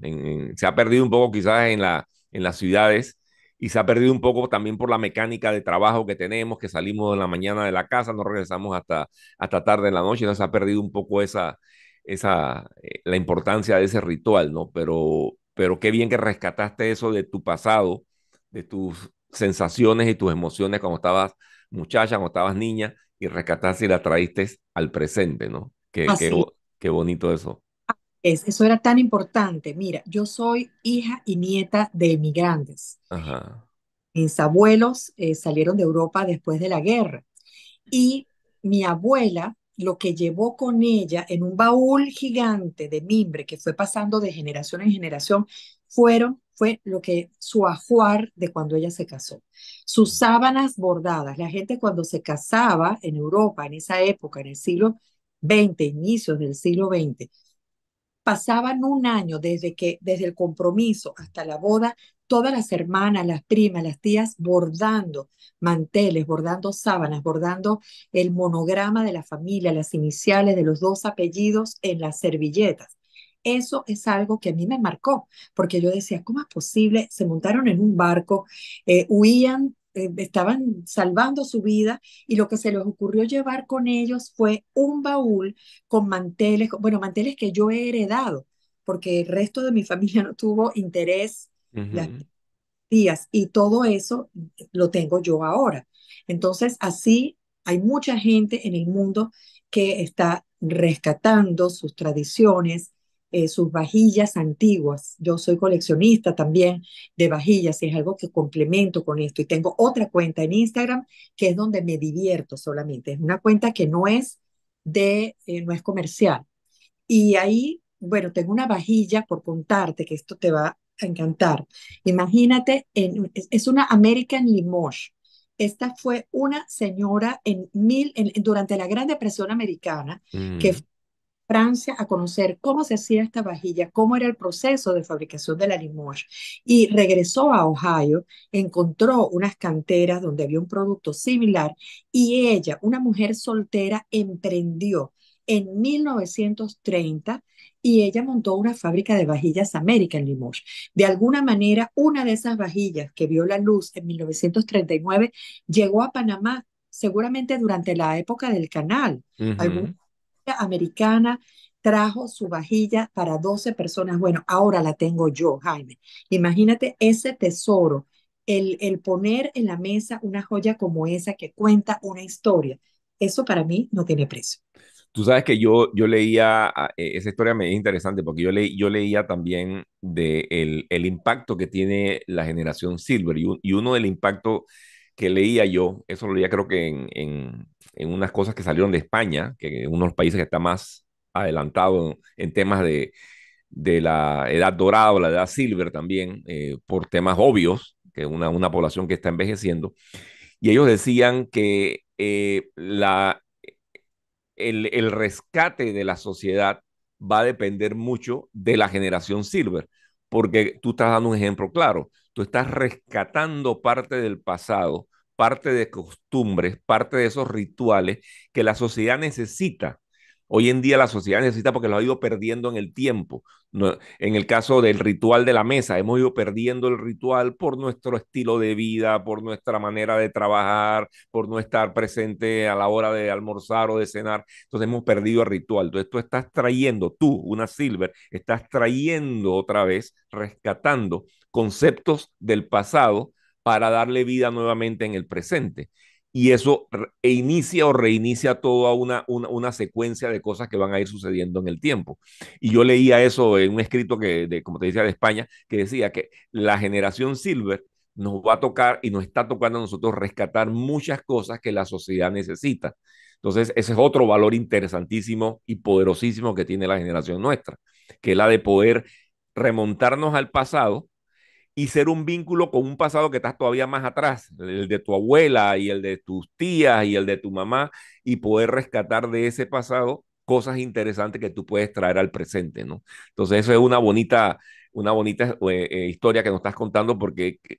se ha perdido un poco quizás en, la, en las ciudades y se ha perdido un poco también por la mecánica de trabajo que tenemos, que salimos en la mañana de la casa, no regresamos hasta, hasta tarde en la noche, Nos se ha perdido un poco esa, esa, eh, la importancia de ese ritual, ¿no? Pero, pero qué bien que rescataste eso de tu pasado, de tus sensaciones y tus emociones cuando estabas muchacha, cuando estabas niña, y rescataste y la traíste al presente, ¿no? qué, ah, qué bonito eso eso era tan importante. Mira, yo soy hija y nieta de emigrantes. Mis abuelos eh, salieron de Europa después de la guerra. Y mi abuela lo que llevó con ella en un baúl gigante de mimbre que fue pasando de generación en generación fueron fue lo que su ajuar de cuando ella se casó. Sus sábanas bordadas. La gente cuando se casaba en Europa, en esa época, en el siglo XX, inicios del siglo XX, pasaban un año desde que, desde el compromiso hasta la boda, todas las hermanas, las primas, las tías bordando manteles, bordando sábanas, bordando el monograma de la familia, las iniciales de los dos apellidos en las servilletas. Eso es algo que a mí me marcó, porque yo decía, ¿cómo es posible? Se montaron en un barco, eh, huían eh, estaban salvando su vida y lo que se les ocurrió llevar con ellos fue un baúl con manteles, bueno, manteles que yo he heredado, porque el resto de mi familia no tuvo interés. las días y todo eso lo tengo yo ahora. Entonces, así hay mucha gente en el mundo que está rescatando sus tradiciones, eh, sus vajillas antiguas. Yo soy coleccionista también de vajillas y es algo que complemento con esto. Y tengo otra cuenta en Instagram que es donde me divierto solamente. Es una cuenta que no es de, eh, no es comercial. Y ahí, bueno, tengo una vajilla por contarte que esto te va a encantar. Imagínate, es una American Limoges. Esta fue una señora en mil, durante la Gran Depresión Americana, que mm. Francia a conocer cómo se hacía esta vajilla, cómo era el proceso de fabricación de la limoges. Y regresó a Ohio, encontró unas canteras donde había un producto similar y ella, una mujer soltera, emprendió en 1930 y ella montó una fábrica de vajillas American Limoges. De alguna manera, una de esas vajillas que vio la luz en 1939 llegó a Panamá seguramente durante la época del canal americana trajo su vajilla para 12 personas. Bueno, ahora la tengo yo, Jaime. Imagínate ese tesoro, el, el poner en la mesa una joya como esa que cuenta una historia. Eso para mí no tiene precio. Tú sabes que yo, yo leía, ah, eh, esa historia me es interesante porque yo, leí yo leía también de el, el impacto que tiene la generación Silver y, uno del impacto que leía yo, eso lo leía creo que en, en unas cosas que salieron de España, que es uno de los países que está más adelantado en temas de, la edad dorada o la edad silver también, eh, por temas obvios, que es una, población que está envejeciendo. Y ellos decían que eh, la, el, el rescate de la sociedad va a depender mucho de la generación silver, porque tú estás dando un ejemplo claro, tú estás rescatando parte del pasado parte de costumbres, parte de esos rituales que la sociedad necesita. Hoy en día la sociedad necesita porque lo ha ido perdiendo en el tiempo. en el caso del ritual de la mesa, hemos ido perdiendo el ritual por nuestro estilo de vida, por nuestra manera de trabajar, por no estar presente a la hora de almorzar o de cenar. Entonces hemos perdido el ritual. Entonces tú estás trayendo, tú, una silver, estás trayendo otra vez, rescatando conceptos del pasado para darle vida nuevamente en el presente. Y eso e inicia o reinicia toda una, una, secuencia de cosas que van a ir sucediendo en el tiempo. Y yo leía eso en un escrito que, de, como te decía, de España, que decía que la generación Silver nos va a tocar y nos está tocando a nosotros rescatar muchas cosas que la sociedad necesita. Entonces, ese es otro valor interesantísimo y poderosísimo que tiene la generación nuestra, que es la de poder remontarnos al pasado y ser un vínculo con un pasado que estás todavía más atrás, el de tu abuela y el de tus tías y el de tu mamá, y poder rescatar de ese pasado cosas interesantes que tú puedes traer al presente, ¿no? Entonces, eso es una bonita, una bonita eh, eh, historia que nos estás contando porque eh,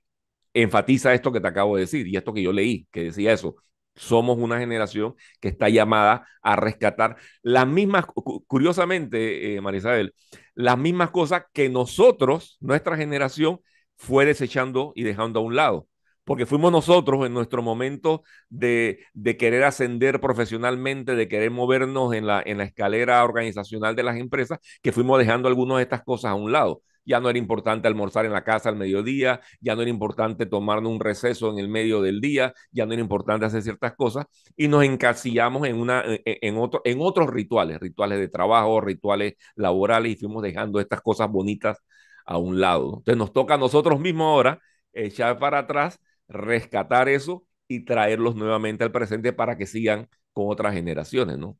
enfatiza esto que te acabo de decir y esto que yo leí, que decía eso. Somos una generación que está llamada a rescatar las mismas, curiosamente, eh, Marisabel, las mismas cosas que nosotros, nuestra generación, fue desechando y dejando a un lado. Porque fuimos nosotros en nuestro momento de, querer ascender profesionalmente, de querer movernos en la, escalera organizacional de las empresas, que fuimos dejando algunas de estas cosas a un lado ya no era importante almorzar en la casa al mediodía, ya no era importante tomarnos un receso en el medio del día, ya no era importante hacer ciertas cosas y nos encasillamos en otros rituales, rituales de trabajo, rituales laborales y fuimos dejando estas cosas bonitas a un lado. Entonces nos toca a nosotros mismos ahora echar para atrás, rescatar eso y traerlos nuevamente al presente para que sigan con otras generaciones, ¿no?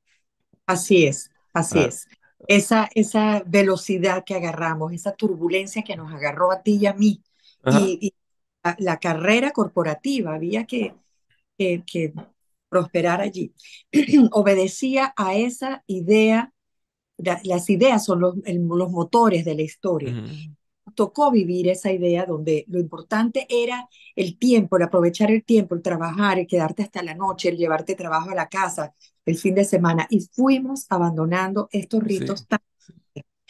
Así es, así ah. es. Esa, esa velocidad que agarramos, esa turbulencia que nos agarró a ti y a mí, y, la, carrera corporativa, había que, que prosperar allí, obedecía a esa idea las ideas son los, los, motores de la historia. Tocó vivir esa idea donde lo importante era el tiempo, el aprovechar el tiempo, el trabajar, el quedarte hasta la noche, el llevarte trabajo a la casa, el fin de semana. Y fuimos abandonando estos ritos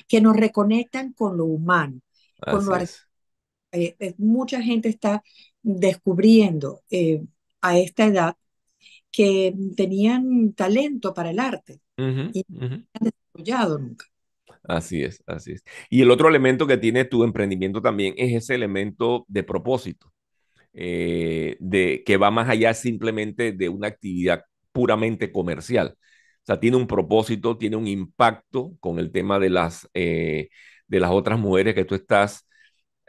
que nos reconectan con lo humano, con lo eh, eh, Mucha gente está descubriendo eh, a esta edad que tenían talento para el arte nunca. Así es, así es. Y el otro elemento que tiene tu emprendimiento también es ese elemento de propósito, eh, de, que va más allá simplemente de una actividad puramente comercial. O sea, tiene un propósito, tiene un impacto con el tema de las, eh, de las otras mujeres que tú estás,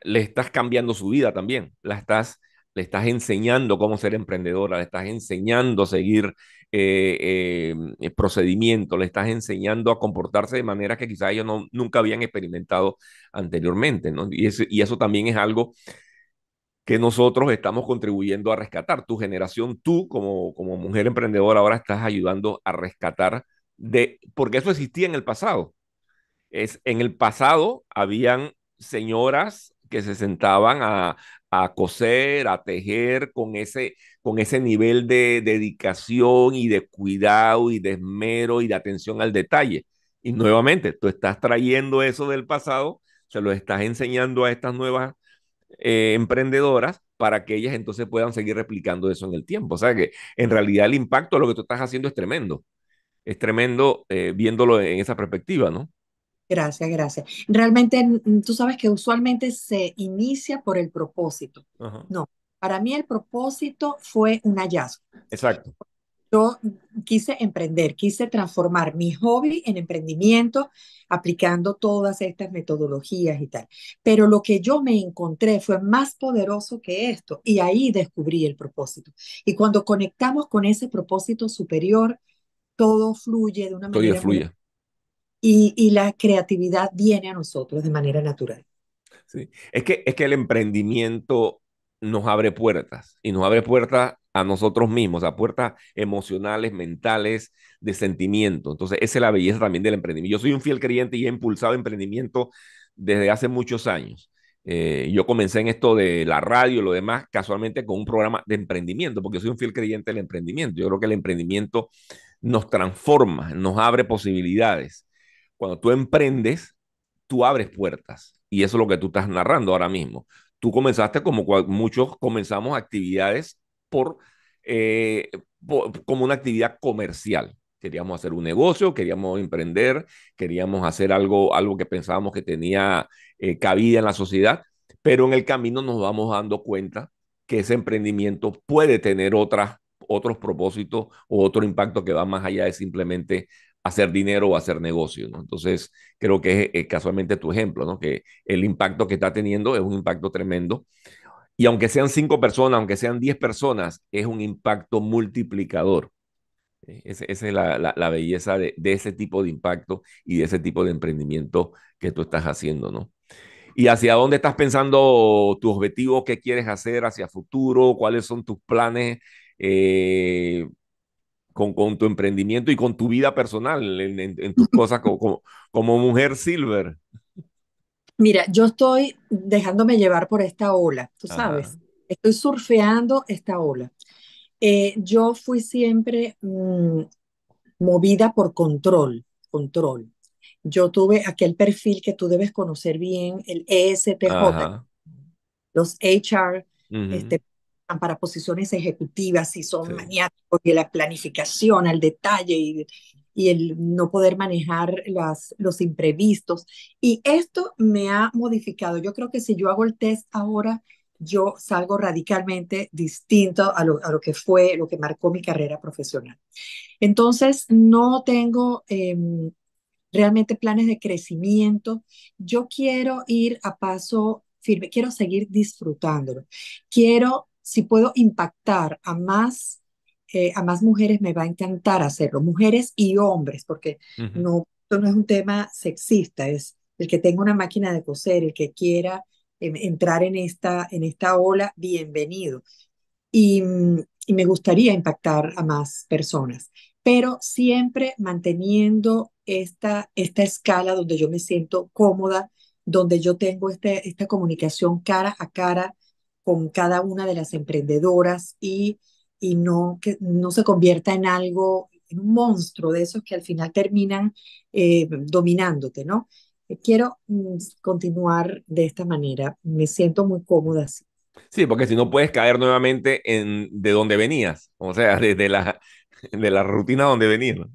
le estás cambiando su vida también, la estás le estás enseñando cómo ser emprendedora, le estás enseñando a seguir eh, em, eh procedimientos, le estás enseñando a comportarse de manera que quizás ellos no, nunca habían experimentado anteriormente, ¿no? Y, y eso también es algo que nosotros estamos contribuyendo a rescatar. Tu generación, tú como, como mujer emprendedora, ahora estás ayudando a rescatar de, porque eso existía en el pasado. Es, en el pasado habían señoras que se sentaban a, a coser, a tejer con ese, con ese nivel de dedicación y de cuidado y de esmero y de atención al detalle. Y nuevamente, tú estás trayendo eso del pasado, se lo estás enseñando a estas nuevas eh, emprendedoras para que ellas entonces puedan seguir replicando eso en el tiempo. O sea que en realidad el impacto de lo que tú estás haciendo es tremendo. Es tremendo eh, viéndolo en esa perspectiva, ¿no? Gracias, gracias. Realmente, mm, tú sabes que usualmente se inicia por el propósito. No, para mí el propósito fue un hallazgo. Exacto. Yo quise emprender, quise transformar mi hobby en emprendimiento aplicando todas estas metodologías y tal. Pero lo que yo me encontré fue más poderoso que esto y ahí descubrí el propósito. Y cuando conectamos con ese propósito superior, todo fluye de una manera... Todo fluye y, la creatividad viene a nosotros de manera natural. Sí. Es, que, es que el emprendimiento nos abre puertas y nos abre puertas a nosotros mismos, a puertas emocionales, mentales, de sentimiento. Entonces, esa es la belleza también del emprendimiento. Yo soy un fiel creyente y he impulsado emprendimiento desde hace muchos años. Eh, yo comencé en esto de la radio y lo demás casualmente con un programa de emprendimiento, porque soy un fiel creyente del emprendimiento. Yo creo que el emprendimiento nos transforma, nos abre posibilidades. Cuando tú emprendes, tú abres puertas. Y eso es lo que tú estás narrando ahora mismo. Tú comenzaste como muchos comenzamos actividades eh, por, como una actividad comercial. Queríamos hacer un negocio, queríamos emprender, queríamos hacer algo, algo que pensábamos que tenía eh, cabida en la sociedad, pero en el camino nos vamos dando cuenta que ese emprendimiento puede tener otras, otros propósitos o otro impacto que va más allá de simplemente hacer dinero o hacer negocio. ¿no? Entonces, creo que es, eh, casualmente tu ejemplo, ¿no? que el impacto que está teniendo es un impacto tremendo. Y aunque sean cinco personas, aunque sean diez personas, es un impacto multiplicador. E, esa es la, belleza de, ese tipo de impacto y de ese tipo de emprendimiento que tú estás haciendo, ¿no? ¿Y hacia dónde estás pensando tus objetivos? ¿Qué quieres hacer hacia futuro? ¿Cuáles son tus planes? Eh, con, tu emprendimiento y con tu vida personal, en, tus cosas como, como, mujer silver? Mira, yo estoy dejándome llevar por esta ola, tú sabes. Estoy surfeando esta ola. Eh, yo fui siempre mm, movida por control, control. Yo tuve aquel perfil que tú debes conocer bien, el ESTJ, los HR, para posiciones ejecutivas y son sí. maniáticos la planificación al detalle y, el no poder manejar las, los imprevistos. Y esto me ha modificado. Yo creo que si yo hago el test ahora, yo salgo radicalmente distinto a lo, que fue, lo que marcó mi carrera profesional. Entonces, no tengo... Em, realmente planes de crecimiento. Yo quiero ir a paso firme, quiero seguir disfrutándolo. Quiero si puedo impactar a más, eh, a más mujeres, me va a encantar hacerlo, mujeres y hombres, porque no, no es un tema sexista, es el que tenga una máquina de coser, el que quiera em, entrar en esta, en esta ola, bienvenido. Y, me gustaría impactar a más personas, pero siempre manteniendo esta, esta escala donde yo me siento cómoda, donde yo tengo este, esta comunicación cara a cara con cada una de las emprendedoras y, y no, que no se convierta en algo, en un monstruo de esos que al final terminan eh, dominándote, ¿no? Eh, quiero mm, continuar de esta manera, me siento muy cómoda así. Sí, porque si no puedes caer nuevamente en de donde venías, o sea, desde la, de la rutina donde venías.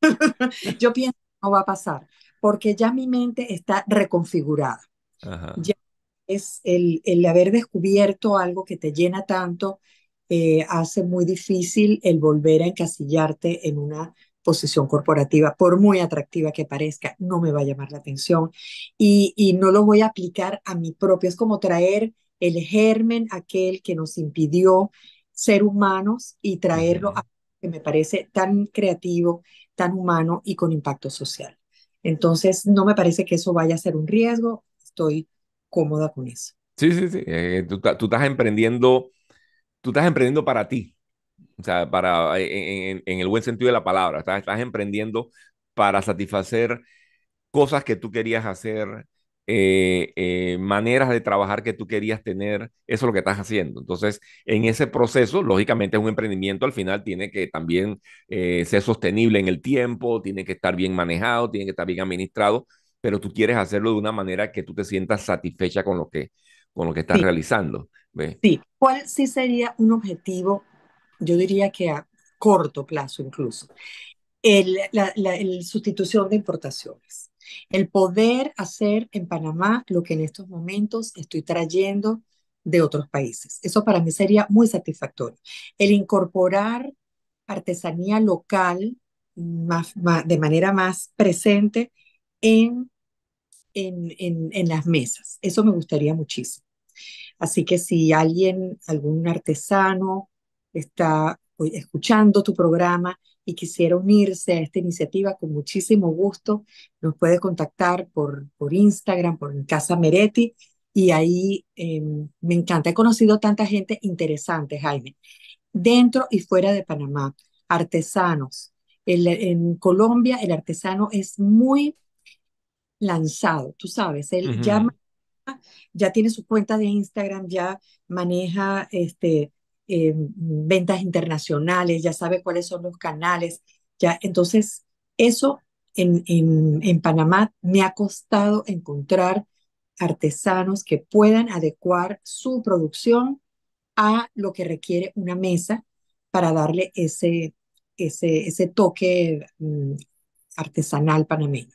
Yo pienso que no va a pasar, porque ya mi mente está reconfigurada. Ya el, el haber descubierto algo que te llena tanto, eh, hace muy difícil el volver a encasillarte en una posición corporativa, por muy atractiva que parezca, no me va a llamar la atención y, no lo voy a aplicar a mí propio. Es como traer el germen, aquel que nos impidió ser humanos y traerlo a que me parece tan creativo, tan humano y con impacto social. Entonces, no me parece que eso vaya a ser un riesgo. Estoy cómoda con eso. Sí, sí, sí. Eh, tú, estás emprendiendo, tú estás emprendiendo para ti. O sea, para, eh, eh, en, el buen sentido de la palabra, estás, emprendiendo para satisfacer cosas que tú querías hacer, maneras de trabajar que tú querías tener, eso es lo que estás haciendo. Entonces, en ese proceso, lógicamente es un emprendimiento, al final tiene que también ser sostenible en el tiempo, tiene que estar bien manejado, tiene que estar bien administrado, pero tú quieres hacerlo de una manera que tú te sientas satisfecha con lo que, con lo que estás realizando. ¿ves? Sí, ¿cuál sí sería un objetivo? Yo diría que a corto plazo incluso, el, la, el sustitución de importaciones. El poder hacer en Panamá lo que en estos momentos estoy trayendo de otros países. Eso para mí sería muy satisfactorio. El incorporar artesanía local más, de manera más presente en en, en, las mesas. Eso me gustaría muchísimo. Así que si alguien, algún artesano está pues, escuchando tu programa y quisiera unirse a esta iniciativa, con muchísimo gusto nos puede contactar por, por Instagram, por Casa Meretti, y ahí em, me encanta. He conocido tanta gente interesante, Jaime, dentro y fuera de Panamá, artesanos. en Colombia el artesano es muy lanzado, tú sabes, él ya, tiene su cuenta de Instagram, ya maneja este, em, ventas internacionales, ya sabe cuáles son los canales, ya, entonces eso en, en, Panamá me ha costado encontrar artesanos que puedan adecuar su producción a lo que requiere una mesa para darle ese, ese, ese toque mm, artesanal panameño.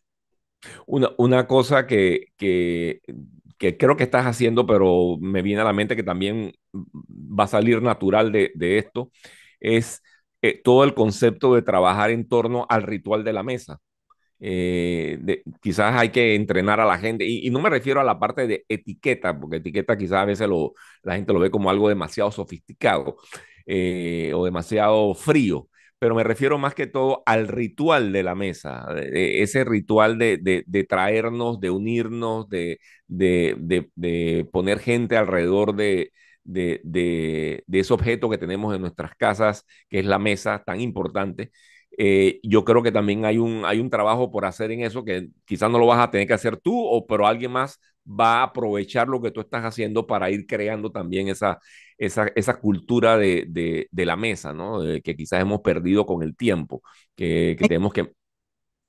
Una, cosa que, creo que estás haciendo, pero me viene a la mente que también va a salir natural de, esto, es eh, todo el concepto de trabajar en torno al ritual de la mesa. Eh, quizás hay que entrenar a la gente, y, no me refiero a la parte de etiqueta, porque etiqueta quizás a veces la gente lo ve como algo demasiado sofisticado eh, o demasiado frío, pero me refiero más que todo al ritual de la mesa, ese ritual de, traernos, de unirnos, de, poner gente alrededor de, ese objeto que tenemos en nuestras casas, que es la mesa tan importante. Eh, yo creo que también hay un, hay un trabajo por hacer en eso que quizás no lo vas a tener que hacer tú, o, pero alguien más va a aprovechar lo que tú estás haciendo para ir creando también esa, esa, cultura de, de, la mesa, ¿no? que quizás hemos perdido con el tiempo, que, tenemos que...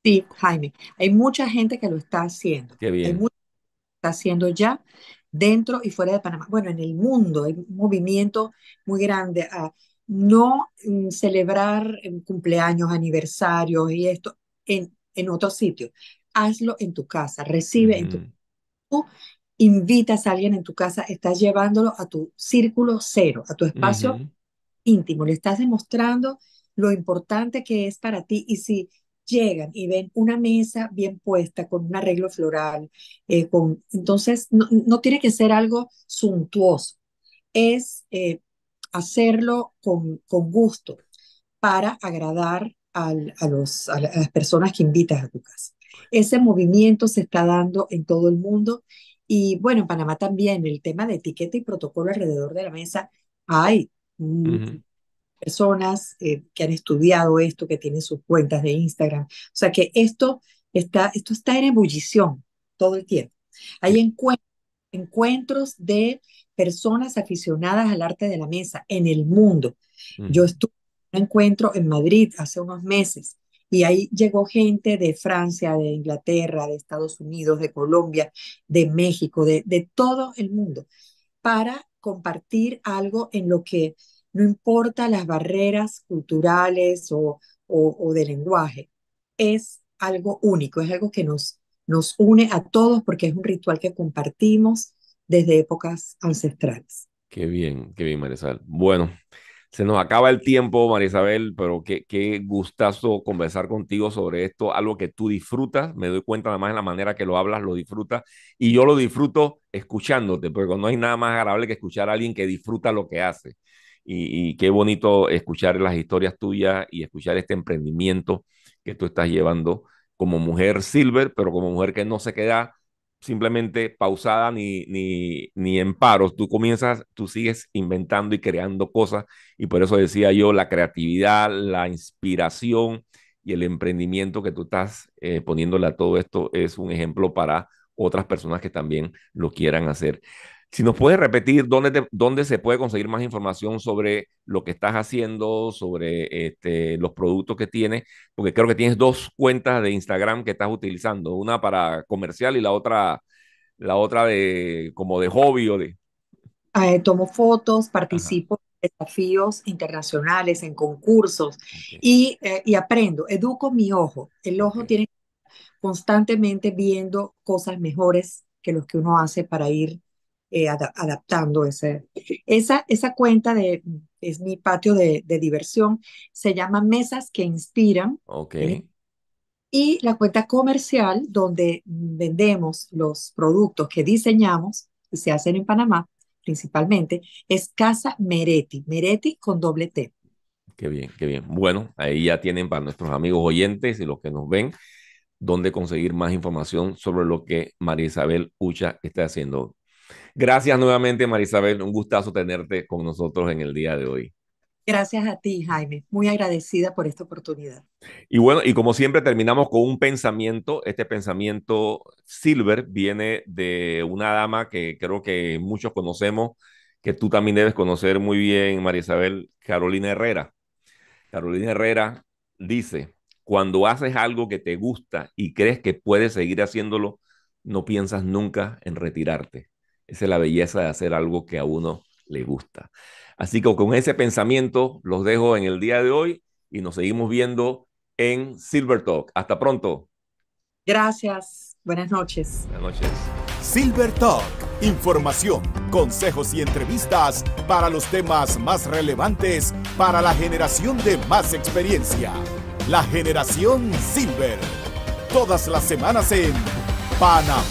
Sí, Jaime, hay mucha gente que lo está haciendo. bien. está haciendo ya dentro y fuera de Panamá. Bueno, en el mundo hay un movimiento muy grande a no mm, celebrar em, cumpleaños, aniversarios y esto en, en otros sitios. Hazlo en tu casa, recibe en tu invitas a alguien en tu casa, estás llevándolo a tu círculo cero, a tu espacio íntimo, le estás demostrando lo importante que es para ti y si llegan y ven una mesa bien puesta con un arreglo floral, eh, con, entonces no, no, tiene que ser algo suntuoso, es eh, hacerlo con, con, gusto para agradar al, a, los, a las personas que invitas a tu casa. Ese movimiento se está dando en todo el mundo y bueno, en Panamá también el tema de etiqueta y protocolo alrededor de la mesa. Hay personas eh, que han estudiado esto, que tienen sus cuentas de Instagram. O sea que esto está, esto está en ebullición todo el tiempo. Hay encuentros, de personas aficionadas al arte de la mesa en el mundo. Yo estuve en un encuentro en Madrid hace unos meses y ahí llegó gente de Francia, de Inglaterra, de Estados Unidos, de Colombia, de México, de, de todo el mundo, para compartir algo en lo que no importa las barreras culturales o, o, de lenguaje, es algo único, es algo que nos, nos une a todos porque es un ritual que compartimos desde épocas ancestrales. Qué bien, qué bien, Marisal. Bueno, se nos acaba el tiempo, María Isabel, pero qué, qué gustazo conversar contigo sobre esto, algo que tú disfrutas, me doy cuenta además en la manera que lo hablas, lo disfrutas, y yo lo disfruto escuchándote, porque no hay nada más agradable que escuchar a alguien que disfruta lo que hace. Y, y qué bonito escuchar las historias tuyas y escuchar este emprendimiento que tú estás llevando como mujer silver, pero como mujer que no se queda simplemente pausada ni, ni, ni en paros. Tú comienzas, tú sigues inventando y creando cosas y por eso decía yo, la creatividad, la inspiración y el emprendimiento que tú estás eh, poniéndole a todo esto es un ejemplo para otras personas que también lo quieran hacer. Si nos puedes repetir dónde, dónde se puede conseguir más información sobre lo que estás haciendo, sobre este, los productos que tienes, porque creo que tienes dos cuentas de Instagram que estás utilizando, una para comercial y la otra, la otra de como de hobby o de... Eh, tomo fotos, participo en desafíos internacionales, en concursos y, eh, y, aprendo, educo mi ojo. El ojo que tiene constantemente viendo cosas mejores que los que uno hace para ir eh, adaptando ese. Esa, esa cuenta de, es mi patio de, diversión, se llama Mesas que Inspiran. Ok. ¿eh? y la cuenta comercial, donde vendemos los productos que diseñamos y se hacen en Panamá principalmente, es Casa Mereti, Mereti con doble T. Qué bien, qué bien. Bueno, ahí ya tienen para nuestros amigos oyentes y los que nos ven, donde conseguir más información sobre lo que María Isabel Ucha está haciendo. Gracias nuevamente, Marisabel. Un gustazo tenerte con nosotros en el día de hoy. Gracias a ti, Jaime. Muy agradecida por esta oportunidad. Y bueno, y como siempre terminamos con un pensamiento. Este pensamiento Silver viene de una dama que creo que muchos conocemos, que tú también debes conocer muy bien, Marisabel, Carolina Herrera. Carolina Herrera dice, cuando haces algo que te gusta y crees que puedes seguir haciéndolo, no piensas nunca en retirarte. Esa es la belleza de hacer algo que a uno le gusta. Así que con ese pensamiento los dejo en el día de hoy y nos seguimos viendo en Silver Talk. Hasta pronto. Gracias. Buenas noches. Buenas noches. Silver Talk. Información, consejos y entrevistas para los temas más relevantes para la generación de más experiencia. La generación Silver. Todas las semanas en Panamá.